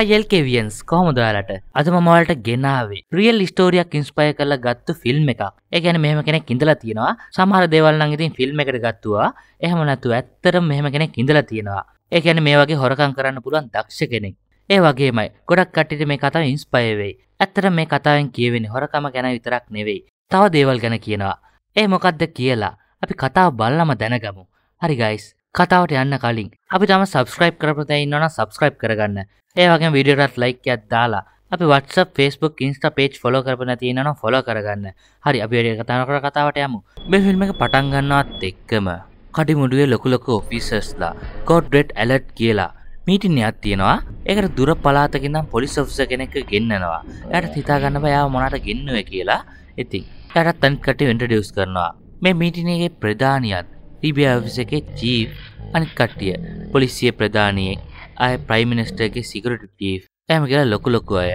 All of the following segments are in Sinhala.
යෙල්කේවියන්ස් කොහොම දයාලට අද මමවලට ගෙනාවේ ්‍රියල් ස්ටෝරියක් ඉන්ස්පය කල ගත්තු ෆිල්ම් එකක් ඒගැන මෙහම කෙනෙක් ඉඳලා තියෙනවා සමහර දෙවල්න්න ඉතින් ෆිල්ම් එකට ගත්තුවා එහම නැතු ඇත්තර මෙහම කෙනෙක් ඉඳලා තියෙනවා ඒගැන මේ වගේ හොරකං කරන්න පුළුවන් දක්ෂ කෙනෙක් ඒ වගේමයි ගොඩක් කට්ටිට මේ කතාව ඉන්ස්පයවෙයි ඇත්තර මේ කතාවෙන් කියවෙන හොරකම ගැන විතරක් නෙවෙයි තව දේවල් ගැන කියනවා ඒ මොකක්ද කියලා අපි කතාව බල්ලම දැනගමු හරිගයිස් කතාවට යන්න කලින් අපි තම සබස්ක්‍රයිබ් කරපතයින්නවන සබස්ක්‍රයිබ් කරගන්න ඒවගේ විඩියටත් ලයික්යත් දාලා අපි WhatsApp Facebook Insta page follow කරපන තියෙනන ෆොලෝ කරගන්න හරි අපි වැඩ කතාන කර කතාවට යමු මේ ෆිල්ම් එක පටන්ගන්නවත් එක්කම කඩිමුඩුවේ ලොකුලොක ඔෆිසස්ලා කෝඩ්ඩෙට් ඇලට් කියලා මීටිනයක් තියෙනවා ඒකට දුර පලාතකින්නම් පොලිස් ඔෆ්ස කෙනෙක් ගෙන්න්නනවා යට හිතාගන්නව යා මොනට ගෙන්නුව කියලා ඉතින් යටත් තැන්කට ඉන්ටඩියස් කරනවා මේ මීටිනගේ ප්‍රධානියත් ලිබියාවිසගේ ජීව් අනිත් කට්ටිය පොලිසිය ප්‍රධානයෙක් අය ප්‍රයිමිනිස්ටර්ගේ සිකරට ජීව් ඇම කියලා ලොකු ලොකු අය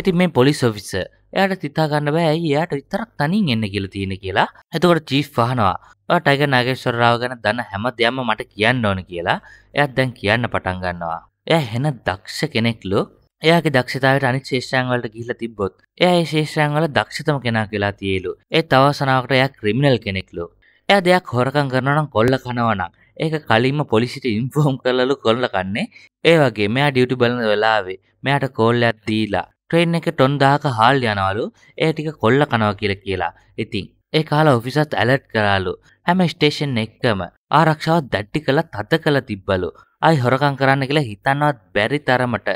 ඉතින් මේ පොලිස් ඔෆිස එයාට තිතාගන්න බෑ ඇයි එයාට විතරක් තනින් එන්න කියල තියෙන කියලා ඇතකොට ජීව් පහනවා ටයිග නාගේශ්වරාව ගැන දන්න හැම දෙයක්ම මට කියන්න ඕන කියලා එයත් දැන් කියන්න පටන් ගන්නවා එය හෙන දක්ෂ කෙනෙක්ලු එයාගේ දක්ෂතාවට අනි ශේෂයන්වලට ගිහිල තිබොත් එය ශේෂයන්වල දක්ෂතම කෙනා කියලා තියලු ඒ තවසනාවට එයා ක්‍රිමිනල් කෙනෙක්ලු එය දෙයක් හොරකං කරනනම් කොල්ල කනවනම් ඒක කලින්ම පොලිසිට ඉන්ෆෝම් කරලු කොල්ල කන්නේ ඒ වගේ මෙයා ඩියුටි බලන වෙලාවේ මෙයාට කෝල්ලයක් දීලා ට්‍රේන් එක ටොන් දාහක හාල් යනවලු ඒ ටික කොල්ල කනවා කියලා කියලා ඉතින් ඒ කාලා ඔෆිසත් ඇලට් කරාලු හැම ස්ටේෂන් එක්කම ආරක්ෂාව දැට්ටි කළා තද කළා තිබ්බලු අයි හොරකං කරන්න කියලා හිතන්නවත් බැරි තරමට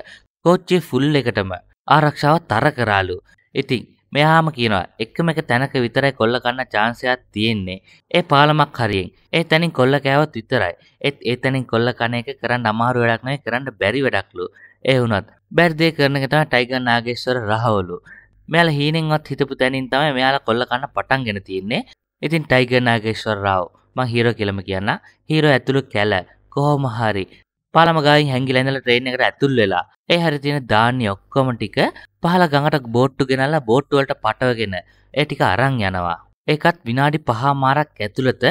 කෝච්චේ ෆුල් එකටම ආරක්ෂාව තර කරාලු ඉතින් මෙයාම කියනවා එකම එක තැනක විතරයි කොල්ල කන්න chance එකක් තියෙන්නේ. ඒ පාලමක් හරියෙන්. ඒ තැනින් කොල්ල කෑවොත් විතරයි. ඒත් ඒ තැනින් කොල්ල කන එක කරන්න අමාරු වැඩක් නෙවෙයි කරන්න බැරි වැඩක්ලු. ඒ වුණත් බැරි දේ කරන එක තමයි ටයිගර් නාගේශ්වර රහවලු. මෙයාලා හීනෙන්වත් හිතපු තැනින් තමයි මෙයාලා කොල්ල කන්න පටන්ගෙන තියෙන්නේ. ඉතින් ටයිගර් නාගේශ්වර රාව් මං හීරෝ කියලාම කියන්න. හීරෝ ඇතුළු කැල කොහොම හරි පාලමගායින් හැගිලැඳල ට්‍රේන් එකට ඇතුල් වෙලා ඒ හරි තියෙන ධාන්‍ය ඔක්කොම ටික පහල ගඟට බෝට්ටු ගෙනල්ලා බෝට්ටුවලට පටවගෙන ඒ ටික අරං යනවා ඒකත් විනාඩි පහා මාරක් ඇතුළත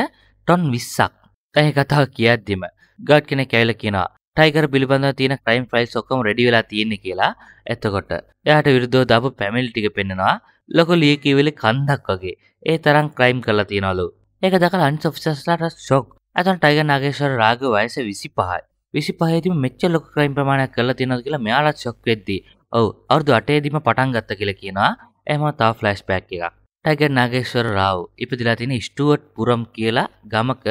ටොන් විස්සක් ඇය කතාව කියද්දිම ගඩ් කෙන කැල කියෙනවා ටයිකර පිළිබඳව තියෙන ක්‍රයිම් ෆයිල් ඔක්කම රෙඩි වෙලා තියෙන්නේ කියලා එතකොට එයාට විරුද්ධව දපු පැමිල් ටික පෙන්නවා ලොකු ලියකිවෙලි කන්දක් වගේ ඒ තරම් ක්‍රයිම් කරලා තියෙනවලු ඒක දකල අන්ස් ඔෆිසස්ලාට ෂොක් ඇතන් ටයිග නාගේශ්වර රාග වයස විසි පහයි විසි පහතිම මෙච්ච ලොක ක්‍රයිම් ප්‍රමාණයක් කරලා තියෙනද කියලා මෙයාලත් ශොක් වෙද්දී ඔව් අවුරුදු අටේදීම පටන් ගත්ත කියලා කියනවා එහම තව ෆ්ලෑෂ් බෑක් එකක් ටයිගර් නාගේශ්වර රාව් ඉපදිලා තියෙන ස්ටුවර්ට් පුරම් කියලා ගමක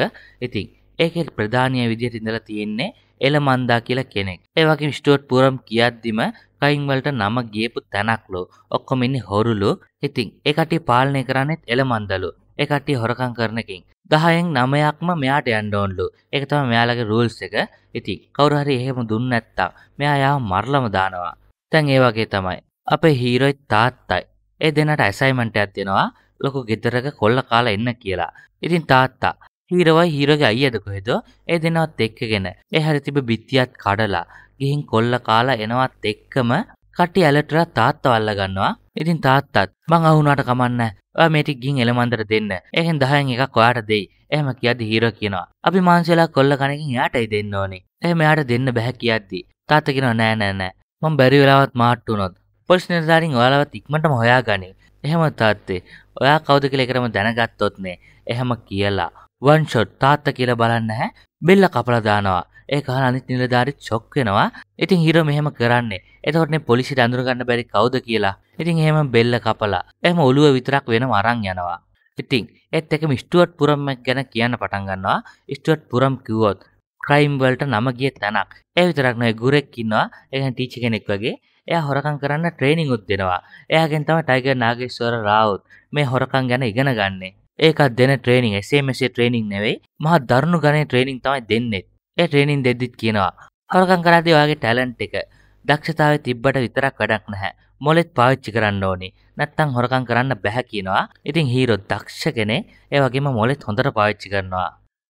ඉතින් ඒකේ ප්‍රධානීය විදියට ඉඳලා තියෙන්නේ එලමන්දා කියලා කෙනෙක් ඒ වගේම ස්ටුවර්ට් පුරම් කියද්දිම කයින් වලට නම ගියපු තැනක්ලු ඔක්කොම ඉන්නේ හොරුලු ඉතින් ඒ කට්ටිය පාලනය කරන්නේත් එලමන්දලු එකට්ටි හොරකං කරනකින් දහයෙන් නමයක්ම මෙයාට යන්ඩෝන්ලු එක තම මෙයාලගේ රූල්ස් එක ඉති කවුරහරි එහෙම දුන්න ඇත්තම් මෙයා යාව මරලම දානවා තැන් ඒ වගේ තමයි අපේ හීරොයි තාත්තයි ඒ දෙනට ඇසයිමන්ට ඇත්තිෙනවා ලොකු ගෙදරක කොල්ල කාලා එන්න කියලා ඉතින් තාත්තා හීරවයි හීරගේ අයියද කොහෙද ඒ දෙනවත් එක්කගෙන එහැරි තිබ බිත්තියත් කඩලා ගිහින් කොල්ල කාලා එනවත් එක්කම කට්ටි ඇලටරත් තාත්තව අල්ල ගන්නවා ඉතින් තාත්තත් මං අහුනාට කමන්න ඔයා මේ ටික ගින් එලමන්දර දෙන්න එහෙන් 10න් එකක් ඔයාට දෙයි එහෙම කියද්දි හීරෝ කියනවා අපි මාංශලා කොල්ල කණකින් එයාටයි දෙන්න ඕනේ එහෙම එයාට දෙන්න බෑ කියද්දි තාත්තා කියනවා නෑ නෑ නෑ මං බැරි වෙලාවත් මාට්ටු වුණොත් පොලිස් නිලධාරීන් ඔයාලවත් ඉක්මනටම හොයාගනි එහෙම තාත්තේ ඔයා කවුද කියලා එකරම දැනගත්තොත් නේ එහෙම කියලා වන් ෂොට් තාත්තා කියලා බලන්න හැ බෙල්ල කපලා දානවා ඒ කහල අනිත් නිලධාරිත් ෂොක් වෙනවා. ඉතින් හිරෝ මෙහෙම කරන්නේ. එතකොටනේ පොලිසියට අඳුරගන්න බැරි කවුද කියලා. ඉතින් එහෙම බෙල්ල කපලා එහෙම ඔළුව විතරක් වෙනම අරන් යනවා. ඉතින් ඒත් එකම ස්ටුවර්ට් පුරම් ගැන කියන්න පටන් ගන්නවා. ස්ටුවර්ට් පුරම් කිව්වොත් ක්‍රයිම් වලට නම ගිය තැනක්. ඒ විතරක් නෙවෙයි ගුරෙක් ඉන්නවා. ඒ ටීචර් කෙනෙක් වගේ. එයා හොරකම් කරන්න ට්‍රේනිං උත් දෙනවා. එයාගෙන් තමයි ටයිගර් නාගේශ්වර රාවුත් මේ හොරකම් ගැන ඉගෙන ගන්නෙ. ඒකත් දෙන ට්‍රේනිං SMS ට්‍රේනිං නෙවෙයි. මහා දරුණු ගණේ ට්‍රේනිං තමයි දෙන්නේ. ඒ ට්‍රේනින් දෙද්දිත් කියනවා හොරකම් කරාදී ඔයාගේ ටැලන්ට් එක දක්ෂතාවය තිබ්බට විතරක් වැඩක් නැහැ මොලෙත් පාවිච්චි කරන්න ඕනි නැත්තම් හොරකම් කරන්න බැහැ කියනවා ඉතින් හීරෝ දක්ෂ කෙනේ ඒ වගේම මොලෙත් හොඳට පාවිච්චි කරනවා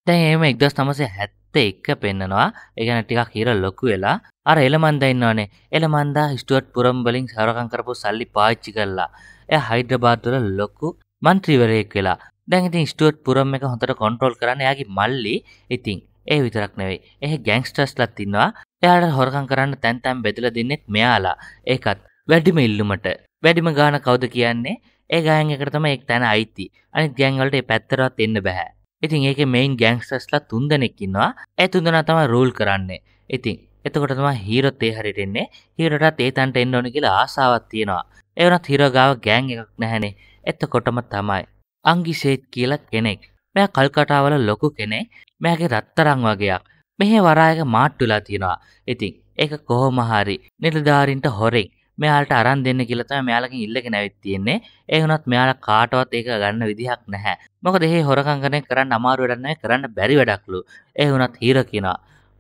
දැන් එහෙම එක්දස් තමසේ හැත්තේ එක පෙන්නනවා ඒගැන ටිකක් හීර ලොකු වෙලා අර එළමන්දා ඉන්නවනේ එළමන්දා ස්ටුවට් පුරම් වලින් හොරකම් කරපු සල්ලි පාවිච්චි කරලා එයා හයිඩ්‍රබාද් වල ලොකු මන්ත්‍රීවරයෙක් වෙලා දැන් ඉතින් ස්ටුවට් පුරම් එක හොඳට කොන්ට්‍රෝල් කරන්න එයාගේ මල්ලි ඉතින් ඒ විතරක් නෙවෙයි එහ ගැංස්ටර්ස්ලත් ඉන්නවා එයාට හොරකම් කරන්න තැන්තැම් බෙදල දෙන්නෙත් මෙයාලා ඒකත් වැඩිම ඉල්ලුමට වැඩිම ගාන කවුද කියන්නේ ඒ ගෑන් එකට තම එක් තැන අයිති අනිත් ගෑන්වලට ඒ පැත්තරවත් එන්න බැහැ ඉතින් ඒක මෙයින් ගෑන්ස්ටස්ලා තුන්දනෙක්කින්නවා ඒ තුන්දනා තම රූල් කරන්නේ ඉතින් එතකොට තම හීරොත් ඒ හරිටෙන්නේ හීරටත් ඒ තන්ට එන්න ඕනි කියලා ආසාවත් තියෙනවා එවනත් හිරගාව ගෑන් එකක් නැහැනේ එත්තකොටම තමයි අංගිසේත් කියලා කෙනෙක් මෙයා කල්කටාවල ලොකු කෙනේ මෙයාගේ රත්තරං වගේයක් මෙහෙ වරායක මාට්ටුලා තියෙනවා ඉතින් ඒක කොහොම හරි නිලධාරීන්ට හොරෙක් මෙයාලට අරන් දෙන්න කියලා තමයි මෙයාලකින් ඉල්ලගෙන ඇවිත් තියෙන්නේ ඒ වුණත් මෙයාලා කාටවත් ඒක ගන්න විදිහක් නැහැ මොකද එහෙ හොරකම් කරන කරන්න අමාරු වැඩක් නැහැ කරන්න බැරි වැඩක්ලු ඒ වුණත් හීර කියනවා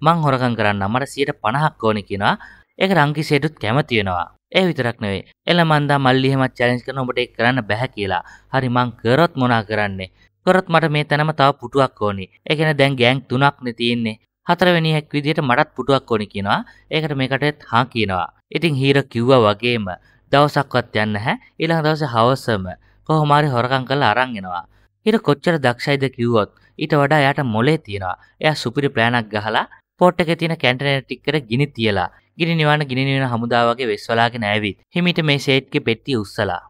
මං හොරකම් කරන්න මට 150ක් ඕනේ කියනවා ඒක රංකිසේටුත් කැමති වෙනවා ඒ විතරක් නෙවෙයි එළ මන්දා මල්ලි එහෙමත් චැලෙන්ජ් කරන ඔබට ඒක කරන්න බෑ කියලා. හරි මං කරොත් මොනා කරන්නේ? කරොත් මට මේ තැනම තව පුටුවක් ඕනි එකන දැන් ගෑන් තුනක්න තියෙන්නේ හතරවෙනිහෙක් විදිට මටත් පුටුවක් ඕනි කියෙනවා ඒකට මේකටත් හා කියනවා ඉතිං හීර කිව්ව වගේම දවසක්වත් යන්න හැ ඉළඟ දවස හවසම කොහොමාරි හොරකං කල අරංගෙනවා හිර කොච්චර දක්ෂයිද කිව්වොත් ඊට වඩා යට මොලේ තියෙනවා එය සුපිරි ප්ලෑනක් ගහලා පොට් එක තියෙන කැන්ටනටික්කර ගිනි තියලා ගිනි නිවාන ගිනිනිවෙන හමුදාවගේ වෙස්වලාගෙන ඇවිත් හිමිට මේ සේට්ගේ පෙට්ටි උස්සලා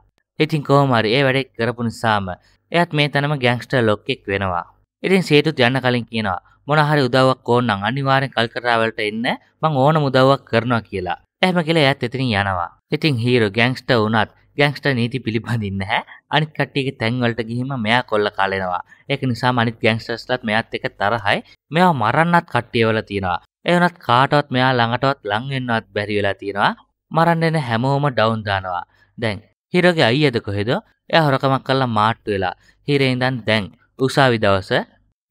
ඉතින් කොහොමරි ඒ වැඩෙක් කරපු නිසාම එයත් මේ තැනම ගැංස්ටර් ලොක්කෙක් වෙනවා. ඉතින් සේතුත් යන්න කලින් කියනවා මොන හරි උදව්වක් ඕනනම් අනිවාර්යෙන් කල්කටරා වලට එන්න මං ඕනම උදව්වක් කරනවා කියලා. එහෙම කියලා එයත් එතනින් යනවා. ඉතින් හීරෝ ගැංස්ටර් වුණත් ගැංස්ටර් නීති පිළිබඳින්නේ නැහැ. අනිත් කට්ටියගේ තැන් වලට ගිහින්ම මෙයා කොල්ල කාලෙනවා. ඒක නිසාම අනිත් ගැංස්ටර්ස්ලාත් මෙයාත් එක්ක තරහයි. මෙයා මරන්නත් කට්ටිය වල තියෙනවා. ඒ වුණත් කාටවත් මෙයා ළඟටවත් ලං වෙන්නවත් බැරි වෙලා තියෙනවා. මරන්න එන හැමෝම ඩවුන් දානවා. දැන් හීරෝගේ අයියද කොහෙද? එයා හොරකමක් කරලා මාට්ටු වෙලා හීරේ ඉඳන් දැන් උසාවි දවස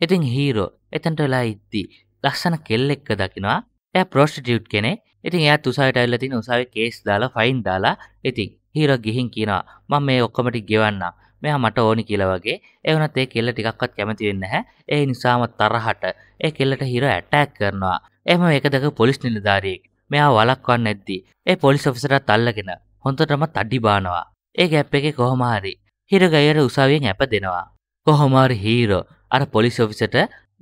ඉතින් හීරෝ එතනට වෙලා ඉද්දි ලස්සන කෙල්ලෙක්ක දකිනවා එයා ප්‍රොස්ටිටියුට් කෙනෙක් ඉතින් එයා උසාවිට ඇවිල්ලා තියෙන උසාවේ කේස් දාලා ෆයින් දාලා ඉතින් හීරෝ ගිහින් කියනවා මම මේ ඔක්කොම ටික ගෙවන්නම් මෙයා මට ඕනි කියලා වගේ ඒ වුණත් ඒ කෙල්ල ටිකක්වත් කැමති වෙන්නේ නැහැ ඒ නිසාම තරහට ඒ කෙල්ලට හිරෝ ඇටැක් කරනවා එහෙම මේක දැක පොලිස් නිලධාරියෙක් මෙයා වළක්වන්න නැද්දි ඒ පොලිස් ඔෆිසර්ට අල්ලගෙන හොඳටම තඩි බානවා ඒ ගැප් එක කොහොමහරි හිරගයට උසාවියෙන් ඇප දෙනවා කොහොමරි හීරෝ අර පොලිස් ඔෆිසට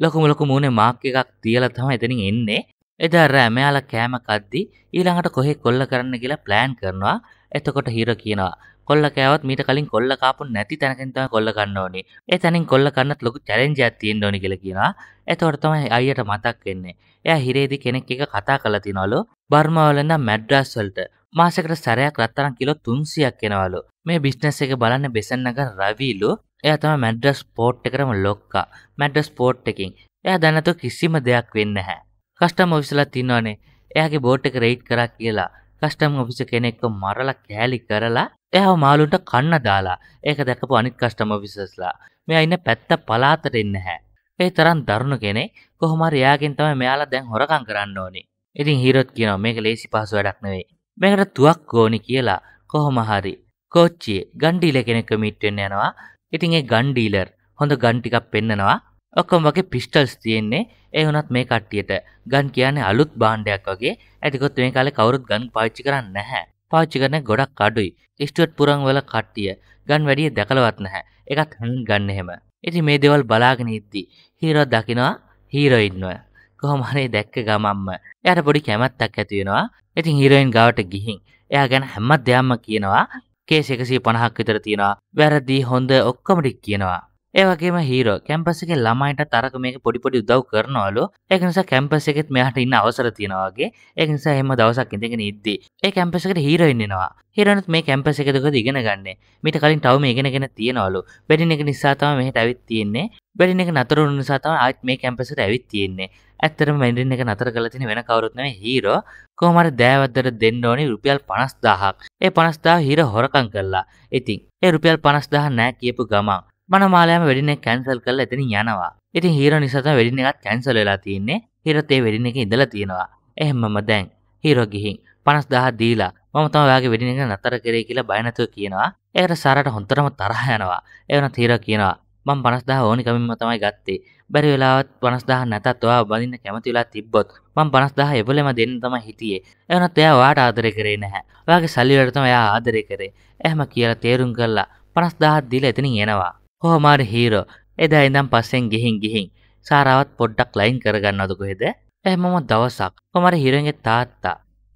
ලොකුමලොකු මූුණේ මාක්ක එකක් තියල තම එතනින් එන්නේ එදර ඇමයාල කෑම කද්දි ඊළඟට කොහෙ කොල්ල කරන්න කියලා ප්ලෑන් කරනවා එතකොට හිර කියනවා කොල්ල කෑවත් මීට කලින් කොල්ල කාපු නැති තැනකින්තම කොල්ල ගන්න ඕනි ඒ තැනින් කොල්ල කරන්නත් ලොකු චැලෙන්ජයක් තියෙන්න ඕනි කියලා කියනවා එතකොට තමයි අයියට මතක් වෙන්නේ එයා හිරේදි කෙනෙක් එක කතා කරලා තිනවලු බර්මාවලඳ මැඩ්‍රස් වලට මාසකට සැරයක් රත්තරන් කිලෝ 300ක් එනවලු. මේ බිස්නස් එක බලන්න බෙසන් නගර රවිලු. එයා තමයි මැඩ්‍රස් පෝට් එකටම ලොක්කා. මැඩ්‍රස් පෝට් එකකින්. එයා දැනතු කිසිම දෙයක් වෙන්නේ නැහැ. කස්ටම් ඔෆිස්ලා තින්නවනේ. එයාගේ බෝට් එක රේට් කරා කියලා. කස්ටම් ඔෆිස කෙනෙක්ව මරලා කෑලි කරලා එයාව මාළුන්ට කන්න දාලා. ඒක දැකපු අනිත් කස්ටම් ඔෆිසර්ස්ලා. මෙයා ඉන්න පැත්ත පලාතට එන්නේ නැහැ. ඒ තරම් දරුණු කෙනෙක් කොහොම හරි එයාගෙන් තමයි මෙයාලා දැන් හොරකම් කරන්න ඕනේ. ඉතින් හීරොත් කියනවා මේක ලේසි පහසු වැඩක් නෙවෙයි. මේකට තුවක් ඕනි කියලා කොහොම හරි කෝච්චියේ ගන් ඩීලර් කෙනෙක් මීට් වෙන්න යනවා. ඉතින් ඒ ගන් ඩීලර් හොඳ ගන් ටිකක් පෙන්නනවා. ඔක්කොම වගේ පිස්ටල්ස් තියෙන්නේ. ඒ වුණත් මේ කට්ටියට ගන් කියන්නේ අලුත් භාණ්ඩයක් වගේ. ඇතිකොත් මේ කාලේ කවුරුත් ගන් පාවිච්චි කරන්නේ නැහැ. පාච්චි කරන ගොඩක් අඩුයි ස්ටුවට් පුරන් වල කට්ටිය ගන් වැඩිය දැකලවත් නැහැ එකත් හන් ගන්න එහෙම ඉතින් මේ දේවල් බලාගෙන ඉද්දි හීරෝ දකිනවා හීරෝයින්ව කොහොමරේ දැක්ක ගමම්ම යට පොඩි කැමැත්තක් ඇතිවෙනවා ඉතින් හිරෝයින් ගවට ගිහින් එයා ගැන හැම්මත් දෙයම්ම කියනවා කේසකසී පණහක් විතර තියෙනවා වැරදි හොඳ ඔක්කොමටික් කියනවා ඒවගේම හීරෝ කැම්පස එක ළමයිට තරක මේක පොඩිපොඩි උදව් කරනවලු ඒකනිසා කැම්පස එකෙත් මෙයාට ඉන්න අවසර තියෙනවාගේ ඒකනිසා එහම දවසක් ඉඳගෙන ඉද්දී ඒ කැම්පසකට හීරෝ ඉන්නවා හිරනත් මේ කැම්පස එකදක ඉගෙන ගන්න මිට කලින් ටවම ඉගෙනගෙන තියෙනවලු වැඩින එක නිසාතම මෙහට ඇවිත් තියෙන්නේ වැඩින එක නතර නිසාතම අත් මේ කැම්පසට ඇවිත් තියෙන්නේ ඇත්තරම මැඩින් එක නතර කල තින වෙන කවරුත්නම හීරෝ කෝමර දෑවද්දර දෙන්න ඕනි රුපියල් පනස්දාහක් ඒ පනස්දා හිර හොරකං කරලා ඉතින් ඒ රුපියල් පනස්දාහ නෑ කියපු ගමන් මන මාලයම වැඩින කැන්සල් කල් එතන යනවා ඉතින් හීර නිසාතම වැඩින එකත් කැන්සල් වෙලා තියෙන්නේ හිරතේ වැඩින එක ඉඳලා තියෙනවා එහෙමම දැන් හීරෝ ගිහින් පනස් දහ දීලා මම තම ඔයාගේ වෙඩින එක නතර කරේ කියලා බය නැතුව කියනවා. ඒකට සාරට හොන්තරම තරහ යනවා. ඒ වෙන තීර කියනවා මම 50000 ඕනි කමින්ම තමයි ගත්තේ. බැරි වෙලාවත් 50000 නැතත් ඔයා බඳින්න කැමති වෙලා තිබ්බොත් මම 50000 එවලෙම දෙන්න තමයි හිතියේ. ඒ වෙනත් එයා ඔයාට ආදරේ කරේ නැහැ. ඔයාගේ සල්ලි වලට තමයි එයා ආදරේ කරේ. එහෙම කියලා තේරුම් කරලා 50000 දීලා එතනින් එනවා. කොහොමාර හීරෝ එදා ඉඳම් පස්සෙන් ගිහින් ගිහින් සාරාවත් පොඩ්ඩක් ලයින් කරගන්නවද කොහෙද එහමම දවසක් කොමර හිරන්ගේ තාත්තා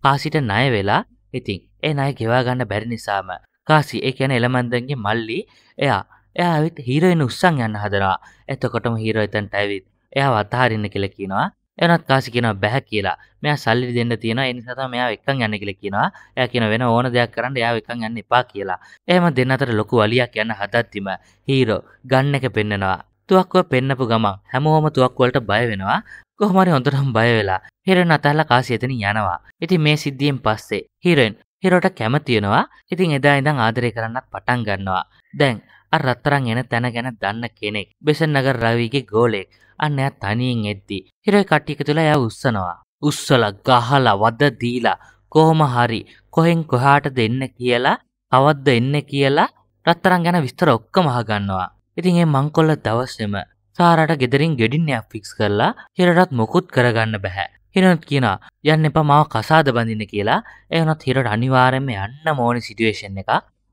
කාසිට ණය වෙලා ඉතින් ඒ ණය ගෙවා ගන්න බැරි නිසාම කාසි ඒ කියන්නේ එලමන්දන්ගේ මල්ලි එයා එයා ඇවිත් හීරෝයින් උස්සන් යන්න හදනවා එතකොටම හීරෝ එතනට ඇවිත් එයා වතහරින්න කියලා කියනවා එනත් කාසි කියන බැහැ කියලා මෙයා සල්ලි දෙන්න තියෙන එනිසාතම මෙයා එක්කන් යන්න කියලා කියනවා එයා කියන වෙන ඕන දෙයක් කරන්න එයා එක්කන් යන්න එපා කියලා එහෙම දෙන්න අතර ලොකු අලියක් යන හදද්දිම හීරෝ ගන්න එක පෙන්නනවා තුවක්කුව පෙන්නපු ගමන් හැමෝම තුවක්කුවලට බය වෙනවා කොහොමරි හොඳටම බය වෙලා හිරෙන් අතල්ලා කාසි එතන යනවා ඉතින් මේ සිද්ධියෙන් පස්සේ හිරෙන් හිරෝට කැමතියෙනවා ඉතින් එදා ඉඳන් ආදරය කරන්නත් පටන් ගන්නවා දැන් රත්තරං එන තැන ගැන දන්න කෙනෙක් බෙසන්නගර රවිගේ ගෝලෙක් අන්න එයා තනියෙන් එද්දි හිරේ කට්ටියක තුළ එයා උස්සනවා උස්සල ගහලා වද දීලා කොහොම හරි කොහෙන් කොහාට දෙන්න කියලා අවද්ද එන්න කියලා රත්තරන් ගැන විස්තර ඔක්කම අහගන්නවා. ඉතින් ඒ මංකොල්ල දවසෙම සාරාට ගෙදරින් ගෙඩින්නයක් ෆික්ස් කරලා හිරටත් මොකුත් කරගන්න බෑ. හිරනත් කියනවා යන්න එපා මාව කසාද බඳින්න කියලා. ඒ වුණත් හිරට අනිවාර්යයෙන්ම යන්න ඕනේ සිටුේෂන් එක.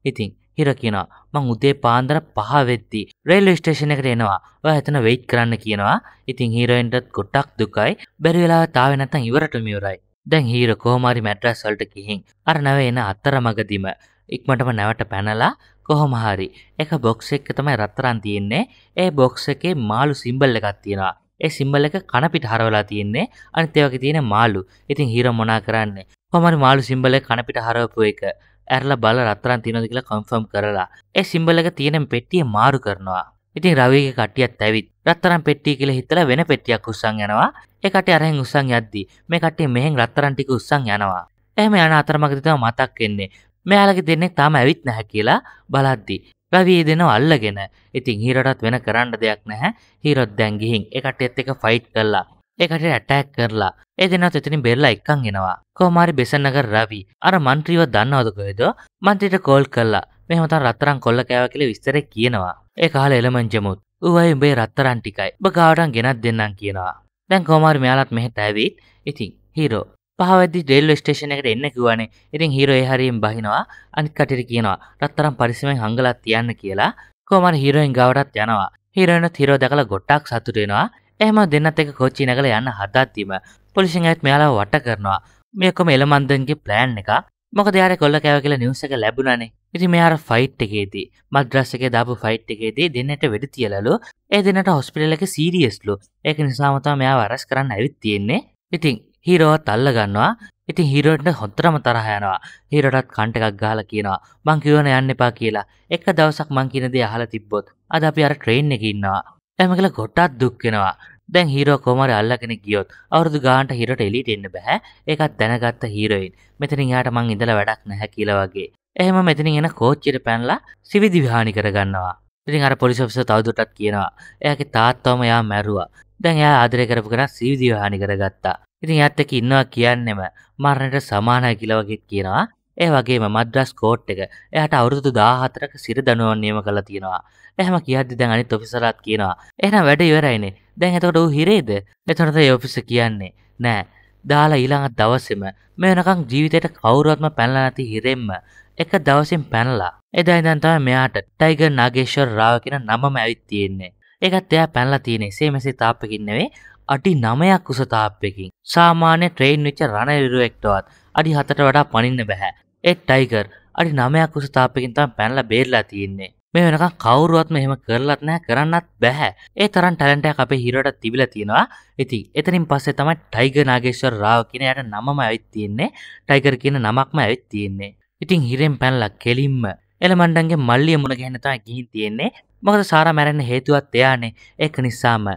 ඉතින් හිර කියනවා මං උදේ පාන්දර පහ වෙද්දි රේල් ස්ටේෂන එකට එනවා ඔය ඇතන වෙයිට් කරන්න කියනවා ඉතින් හීරෝයින්ටත් ගොට්ටක් දුකයි බැරි වෙලා තාව නැත්තං ඉවරට මියවරයි දැන් හීර කෝමාරි මැඩ්‍රස් වලට ගිහින් අර නැව එන අතරමඟදිම ඉක්මටම නැවට පැනලා කොහොම හරි එක බොක්ස් එක තමයි රත්තරන් තියෙන්නේ ඒ බොක්ස් එකේ මාළු සිම්බල් එකක් තියෙනවා ඒ සිම්බල් එක කන පිට හරවලා තියෙන්නේ අනිත් ඒ වගේ තියෙන මාළු ඉතින් හීර මොනා කරන්නේ කොහොම හරි මාළු සිම්බල් එක කන පිට හරවපු එක ඇරලා බල රත්තරන් තියෙනද කියලා කන්ෆර්ම් කරලා ඒ සිම්බල් එක තියෙන පෙට්ටිය මාරු කරනවා. ඉතින් රවිගේ කට්ටියත් ඇවිත් රත්තරන් පෙට්ටිය කියලා හිතලා වෙන පෙට්ටියක් උස්සන් යනවා. ඒ කට්ටිය අරහෙන් උස්සන් යද්දි මේ කට්ටිය මෙහෙන් රත්තරන් ටික උස්සන් යනවා. එහෙම යන අතරමඟදී තමයි මතක් වෙන්නේ. මෙයාලගේ දෙන්නේ තාම ඇවිත් නැහැ කියලා බලද්දි රවිය දෙනවා අල්ලගෙන. ඉතින් හීරටත් වෙන කරන්න දෙයක් නැහැ. හීරොත් දැන් ගිහින් ඒ කට්ටියත් එක්ක ෆයිට් කළා. ඒකට ඇටැක් කරලා ඒ දෙනත් එතිනින් බෙල්ලා එක්කන් එනවා කෝමාරි බෙසන්නගර රවි අර මන්ත්‍රීව දන්නවදකොයද මන්ත්‍රීට කෝල් කල්ලා මෙහමතන් රත්තරන් කොල්ල කෑව කියල විස්තර කියනවා ඒ කාල එළමංජමුත් ඌවයි උඹේ රත්තරන් ටිකයි බගාවටන් ගෙනත් දෙන්නම් කියනවා දැන් කෝමාරි මෙයාලත් මෙහෙ තැවිත් ඉතින් හිරෝ පහවදදි ෙල් ස්ටේෂන එකට එන්න කිවනේ ඉතින් හිරෝ හරිම් බහිනවා අනිකටට කියනවා රත්තරම් පරිසමෙන් හංගලත් තියන්න කියලා කෝමර හිරෝයින් ගවටත් යනවා හිරන තිරෝ දකළ ගොට්ටක් සතුටෙනවා එහම දෙන්නත් එක කොච්චි නගල යන්න හදත්වීම පොලිසින් ඇත් මෙයාලාව වට කරනවා මේකොම එළමන්දන්ගේ ප්ලෑන් එක මොක දෙයාර කොල්ල කෑව කියලා නිවසක ලැබුණනේ ඉති මෙයාර ෆයිට් එකේදී මද්‍රස්සක දාපු ෆයිට් එකේදී දෙන්නට වෙඩි තියලලු ඒ දෙන්නට හොස්පිටලක සීරියස්ලු ඒක නිසාමතම මෙයා වරස් කරන්න ඇවිත් තියෙන්නේ ඉතින් හිරෝත් අල්ල ගන්නවා ඉතින් හිරෝට හොත්තරම තරහයනවා හිරටත් කන්ට එකක් ගාල කියනවා මං කියවන යන්න එපා කියලා එක දවසක් මං කියනදේ අහල තිබ්බොත් අද අපි අර ට්‍රේන් එක ඉන්නවා එම කියලා ගොට්ටත් දුක් වෙනවා. දැන් හීරෝ කොමර අල්ලගෙන ගියොත් අවුරුදු ගානට හීරෝට එලීට එන්න බෑ. ඒකත් දැනගත්ත හීරෝයින්. මෙතනින් එහාට මං ඉඳලා වැඩක් නැහැ කියලා වගේ. එහෙම මෙතනින් එන කෝච්චියට පැනලා සිවිදි විහානි කරගන්නවා. ඉතින් අර පොලිස් ඔෆිසර් තවදුරටත් කියනවා. එයාගේ තාත්තවම එයා මැරුවා. දැන් එයා ආදරය කරපු කෙනා සිවිදි විහානි කරගත්තා. ඉතින් එයාත් එක්ක ඉන්නවා කියන්නෙම මරණයට සමානයි කියලා වගේ කියනවා. ඒ වගේ මද්‍රස් කෝට් එක එයට අවුරුදු දාහතරක සිර දනුවන් නියම කළ තියෙනවා එහම කියද්දි දැන් අනිත් ඔෆිසරත් කියනවා එහම් වැඩ ඉවරයිනේ දැන් එතකොට වූ හිරේද එතොනත ඔෆිස කියන්නේ නෑ දාලා ඊළඟත් දවස්සෙම මෙනකං ජීවිතයට කවුරුවත්ම පැල්ල නැති හිරෙම්ම එක දවසින් පැනලා එදා ඉදන්තව මෙයාට ටයිග නාගේශ්වර් රාව කියෙන නමම ඇවිත් තියෙන්නේ ඒකත් එයා පැල්ලා තියෙනෙ සේ මෙසේ තාපකින්නෙවේ අඩි නමයක් උස තාප්පකින් සාමාන්‍ය ට්‍රේන් විච්ච රණ විරුවෙක්ටවත් අඩි හතට වඩා පනින්න බැහැ ඒත් ටයිකර් අඩි නමයක් උස තාපකින්තම පැනල බේරලා තියෙන්නේ මේ වෙනක කවරුවත් මෙහෙම කරලත් නෑ කරන්නත් බැහැ ඒ තරන් ටැලන්ටයක් අපේ හිරට තිබිල තියෙනවා ඉති එතනින් පස්සේ තමයි ටයිග නාගේශ්වර රාව කියන යට නමම ඇවිත් තියෙන්නේ ටයිකර් කියන නමක්ම ඇවිත් තියෙන්නේ ඉතින් හිරෙන් පැනලා කෙලින්ම එළමණ්ඩන්ගේ මල්ලිය මුණ ගැහෙන තමයි ගිහින් තියෙන්නේ මොකද සාරා මැරෙන්න හේතුවත් එයානේ ඒක නිසාම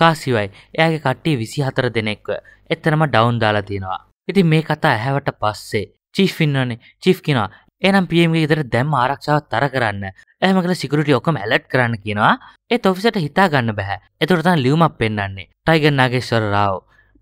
කාසිවයි එයාගේ කට්ටිය විසි හතර දෙනෙක්ව එතනම ඩවුන් දාලා තියෙනවා ඉතින් මේ කතා ඇහැවට පස්සේ චිෆ් ඉන්නන්නේ චිෆ් කිනවා එනම් පියමගේ ඉදර දැම් ආරක්ෂාව තර කරන්න ඇහම කළ සිකරටි ඔක්කම ඇලට් කරන්න කියෙනවා ඒ ඔෆිසට හිතා ගන්න බැහැ එතුරතන් ලියුමක් පෙන්න්නන්නේ ටයිගන්නාගේශ්වර රාව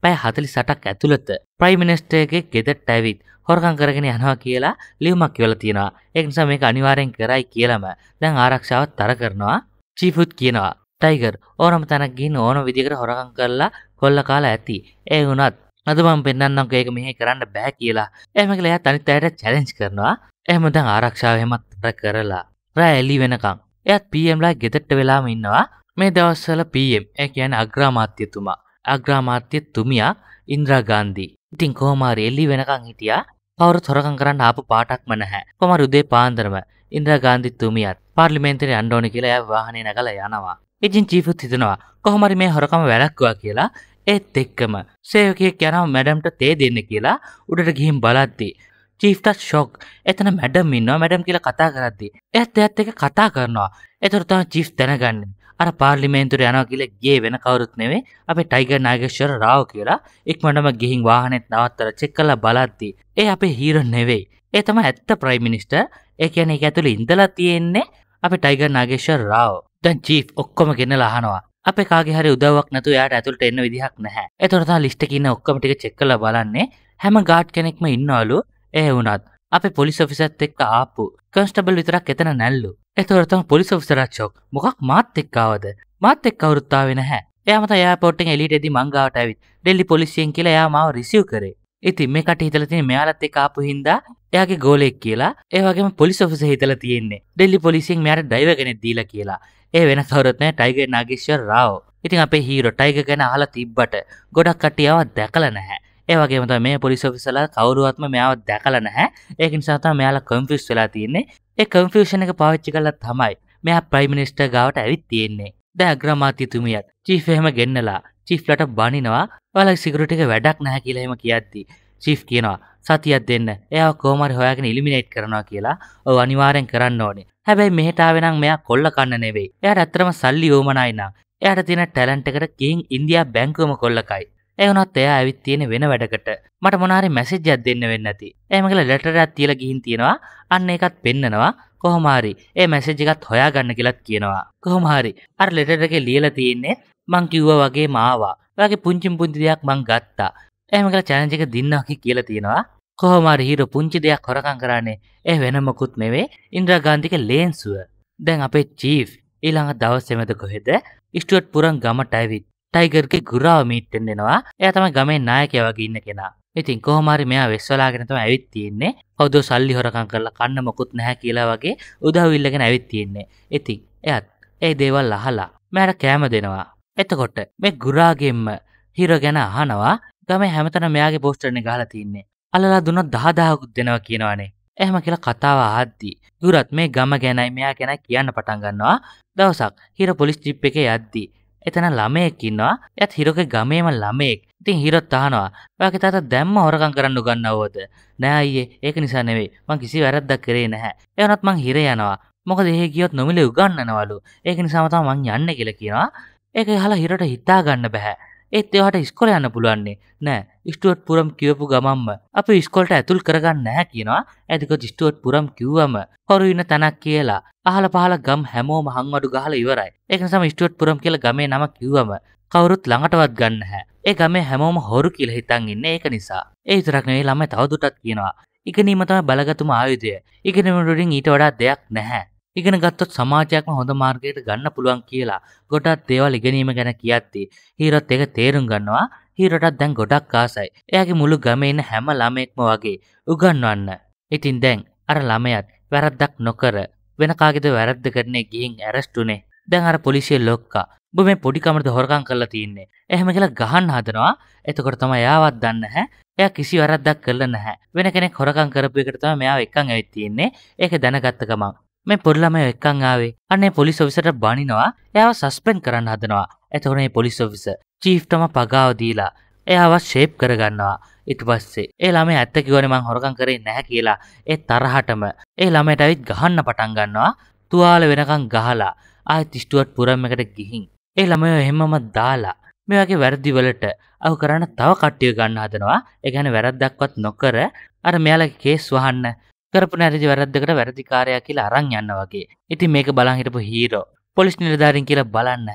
පැය හතලි සටක් ඇතුළත ප්‍රයිමිනිස්ටේගේ ගෙදට ඇවිත් හොරකං කරගෙන යනවා කියලා ලියුමක් කියවල තියෙනවා එක්නිසා මේක අනිවාරයෙන් කරයි කියලම දැන් ආරක්ෂාවත් තර කරනවා චීපුත් කියනවා ටයිගර් ඕනම තැනක්ගින් ඕන විදිකට හොරකං කරලා කොල්ල කාලා ඇති ඒ වුනත් අදමම් පෙන්න්නම් ඒක මෙහ කරන්න බෑ කියලා එහම කලයා තනිත් අයට චැලෙන්ච් කරනවා එහමදන් ආරක්ෂාව හෙමත්තර කරලා රෑ එල්ලි වෙනකං එයත් පම්ලා ගෙතට්ට වෙලාම ඉන්නවා මේ දවස්සල පම් ඒ කියන අග්‍රාමාත්‍යතුමා අග්‍රාමාත්‍ය තුමියා ඉන්ද්‍රාගාන්දී ඉතින් කෝමාර එල්ලි වෙනකං හිටියා කවරු තොරකං කරන්න ආපු පාටක් මනහැ කොමර උදේ පාන්දරම ඉන්ද්‍රාගාන්ධිත්තුමියත් පාර්ලිමේන්තරය අන්ඩෝන කියලා ය වාහනය නැගල යනවා ඉතින් චීපුත් හිතනවා කොහොමරි මේ හොරකම වැලක්වා කියලා ඒත් එක්කම සේවකයෙක් යනව මැඩම්ට තේ දෙන්න කියලා උඩට ගිහිම් බලද්දී චිෆ්ටත් ෂොක් එතන මැඩම් ඉන්නවා මැඩම් කියලා කතා කරද්දි එත් එත් එක කතා කරනවා එතුරතම චිෆ් දැනගන්න අර පාර්ලිමේන්තුර යනවා කියලා ගේ වෙන කවරුත් නෙවේ අපේ ටයිගර් නාගේශ්වර රාව කියලා ඉක්මනටම ගිහින් වාහනෙත් නවත්තර චෙක් කරලා බලද්දී ඒ අපේ හීරෝ නෙවෙයි ඒ තමයි ඇත්ත ප්‍රයිම් මිනිස්ටර් ඒ කියන්නේ ඒක ඇතුළේ ඉඳලා තියෙන්නේ අපේ ටයිගර් නාගේශ්වර රාව දැන් චීෆ් ඔක්කොම ගෙනලා අහනවා අප කාගේහරි උදවක් නැතු යාට ඇතුළට එන්න විදිහක් නැහැ එතොරතා ලිස්ට කියන්න ඔක්කමටික චෙක්කල බලන්නේ හැම ගාඩ් කෙනෙක්ම ඉන්නවලු ඒ වුනත් අප පොලිස් ෆිසත් එක්ක ආපු කන්ස්ටබල් විතරක් එතන නැල්ලු එතොරතම පොලිස් ෆිසරච්චෝක් මොකක් මාත් එක්කාවද මාත් එක් අවරුත්තාව නැහැ එයාමත යා පොට්ටෙන් එලිටෙදි මංගාවට ඇවිත් ඩෙල්ලි පොලිසියෙන් කියලා යා මාව රිසිව් කරේ ඉති මේකට හිතලතින මෙයාලත් එක් ආපු හින්දා එයාගේ ගෝලෙක් කියලා ඒවගේම පොලිස් ඔෆිස හිතල තියෙන්නේ ඩෙල්ලි පොලිසින් මෙයාට ඩයිවගෙනෙ දීලා කියලා ඒ වෙන කවරත්නෑ ටයිග නාගිශ්වර් රාව් ඉතින් අපේ හීරෝ ටයිග ගැන අහලා තිබ්බට ගොඩක් කටියාව දැකල නැහැ ඒවගේමත මේ පොලිසොෆිසලා කවරුවත්ම මෙයාව දැකල නැහැ ඒක නිසාතා මෙයාලා කොම්ෆිස් වෙලා තියන්නේ ඒ කම්ෆිෂණ එක පාවිච්චි කලත් තමයි මෙයා ප්‍රයිමිනිස්ට ගාවට ඇවිත් තියෙන්නේ දැ අග්‍රමාතිතුමියත් චිෆ්හෙම ගෙන්නලා චිෆ්ලට බනිනවා වල සිගරටික වැඩක් නැහැ කියලහෙම කියද්දි. චිෆ් කියනවා සතියත් දෙන්න එයා කෝමර හොයාගෙන ඉලිමිනේට් කරනවා කියලා ඔ අනිවාරෙන් කරන්න ඕනේ හැබැයි මෙහට ආවෙනම් මෙයා කොල්ල කන්න නෙවෙයි. එයාට ඇත්තටම සල්ලි ඕමනයි නම්. එයාට තියෙන ටැලන්ට් එකට ගිහින් ඉන්දියා බැංකුවම කොල්ලකයි. ඒ වුණත් එයා ඇවිත් තියෙන වෙන වැඩකට. මට මොන හරි මැසේජ් එකක් දෙන්න වෙන්නේ නැති. එහෙම කියලා ලෙටර් එකක් තියලා ගිහින් තියනවා. අන්න ඒකත් පෙන්නනවා. කොහොමහරි ඒ මැසේජ් එකත් හොයාගන්න කියලාත් කියනවා. කොහොමහරි අර ලෙටර් එකේ ලියලා තියෙන්නේ මං කිව්වා වගේ මාවා. ඔයාගේ පුංචි පුංචි දෙයක් මං ගත්තා. එහෙම කියලා චැලෙන්ජ් එක දෙන්නවා කියලා තියෙනවා. කොහොමර හිර පුංචි දෙයක් හොරකං කරන්නේ ඒ වෙනමකුත් නෙවේ ඉන්ද්‍ර ගාන්ධික ලේන්සුව දැන් අපේ චීෆ් ඊළඟ දවස්සෙමද කොහෙද ස්ටුවට් පුරන් ගමටඇවිත් ටයිගර්ගේ ගුරාව මීට්ටෙන්ෙනවා එය තම ගමේ නායකය වගේ ඉන්න කෙනා ඉතින් කොහමරි මෙයා වෙස්වලාගෙනතම ඇවිත් තියෙන්නේ හවදෝ සල්ලි හොරකං කරලා කන්න මොකුත් නැහැ කියලා වගේ උදහවිල්ලගෙන ඇවිත් තියෙන්නේ ඉතින් එයත් ඒ දේවල් අහලා මෑට කෑම දෙනවා එතකොට මේ ගුරාගෙන්ම හිර ගැන අහනවා ගම හැමතන මෙයාගේ පෝස්ටරණ ගහලා තින්නේ අලලා දුනොත් දහදාහකුත් දෙනවා කියනවානේ එහම කියලා කතාව ආද්දි යුරත් මේ ගම ගැනයි මෙයා ගැන කියන්න පටන් ගන්නවා දවසක් හිර පොලිස් ටිප් එක යද්දි එතන ළමයෙක් ඉන්නවා එයත් හිරෝගේ ගමේම ළමයෙක් ඉතින් හිරොත් අහනවා ඔයාගේ තාත්තා දැම්ම හොරකම් කරන්න උගන්නවෝද නෑ අයියේ ඒක නිසා නෙවෙයි මං කිසි වැරද්දක් කරේ නැහැ ඒ වුණත් මං හිර යනවා මොකද එහෙ ගියොත් නොමිල උගන්නනවලු ඒක නිසාම තමයි මං යන්න කියලා කියනවා ඒක හලා හිරට හිතා ගන්න බෑ ඒත් ඒවට ඉස්කෝලේ යන්න පුළුවන්නේ නෑ ස්ටුවත් පුරම් කියවපු ගමම්ම අප ස්කොල්ට ඇතුල් කරගන්න හැ කියනවා ඇතික ජිස්ටුවත් පුරම් කිව්වම හොරුඉන්න තැනක් කියලා අහල පහල ගම් හැමෝ මහංවඩු ගහල ඉවරයි එකසම ස්ටුවත් පුරම් කියල ගමේ නම කිව්වම කවුරුත් ළඟටවත් ගන්න හැ ඒ ගමේ හැමෝම හොරු කියල හිතන් ඉන්න ඒක නිසා ඒ තරක්නේ ළම තවදුටත් කියනවා ඉගෙනීම තම බලගතුම ආයුධය ඉගෙනීමටඩින් ඊට වඩා දෙයක් නැහැ ඉගෙන ගත්තොත් සමාජයක්ම හොඳ මාර්ගයට ගන්න පුළුවන් කියලා ගොඩක් දේවල් ඉගෙනීම ගැන කියද්දී හීරොත් එක තේරුම් ගන්නවා හීරටත් දැන් ගොඩක් ආසයි එයාගේ මුළු ගමේන හැම ළමෙක්ම වගේ උගන්වන්න ඉතින් දැන් අර ළමයත් වැරද්දක් නොකර වෙනකාගෙද වැරද්ද කරන්නේ ගිහින් ඇරස්ටුනේ දැන් අර පොලිසිය ලොක්කා බ මේ පොඩිකමට හොරකං කරලා තියන්නේ එහෙම කියලා ගහන්න හදනවා එතකොට තම යාවත් දන්න හැ එය කිසි වැරද්දක් කරල නැහැ වෙන කෙනෙක් හොරකං කරපු එකට තම මෙයා එකං ඇවිත් තියෙන්නේ ඒක දැනගත්ත ගමන් මේ පොඩිළමය එක්කං ආවේ අන්නේ පොලිස් ඔෆිසට බනිනවා එයාව සස්පෙන්ඩ් කරන්න හදනවා එතකොට මේ පොලිස් ඔෆිසර් චීෆ්ටම පගාව දීලා එයාව ශේප් කරගන්නවා ඉට පස්සේ ඒ ළම ඇත්ත කිවන මං හොරකන් කරේ නැහැ කියලා ඒ තරහටම ඒ ළමයට ඇවිත් ගහන්න පටන් ගන්නවා තුවාල වෙනකං ගහලා ආය තිස්ටුවත් පුරම් එකට ගිහින් ඒ ළමය එහෙමම දාලා මේ වගේ වැරදිවලට අව කරන්න තව කට්ටිය ගන්න හදනවා ඒගැන වැරද්දක්වත් නොකර අර මෙයාලගේ කේස් වහන්න කරපු නැරජි වැරද්දකට වැරදිකාරයා කියලා අරං යන්න වගේ ඉති මේක බලහිටපු හීරෝ පොලිස් නිලධාරින් කියලා බලන්න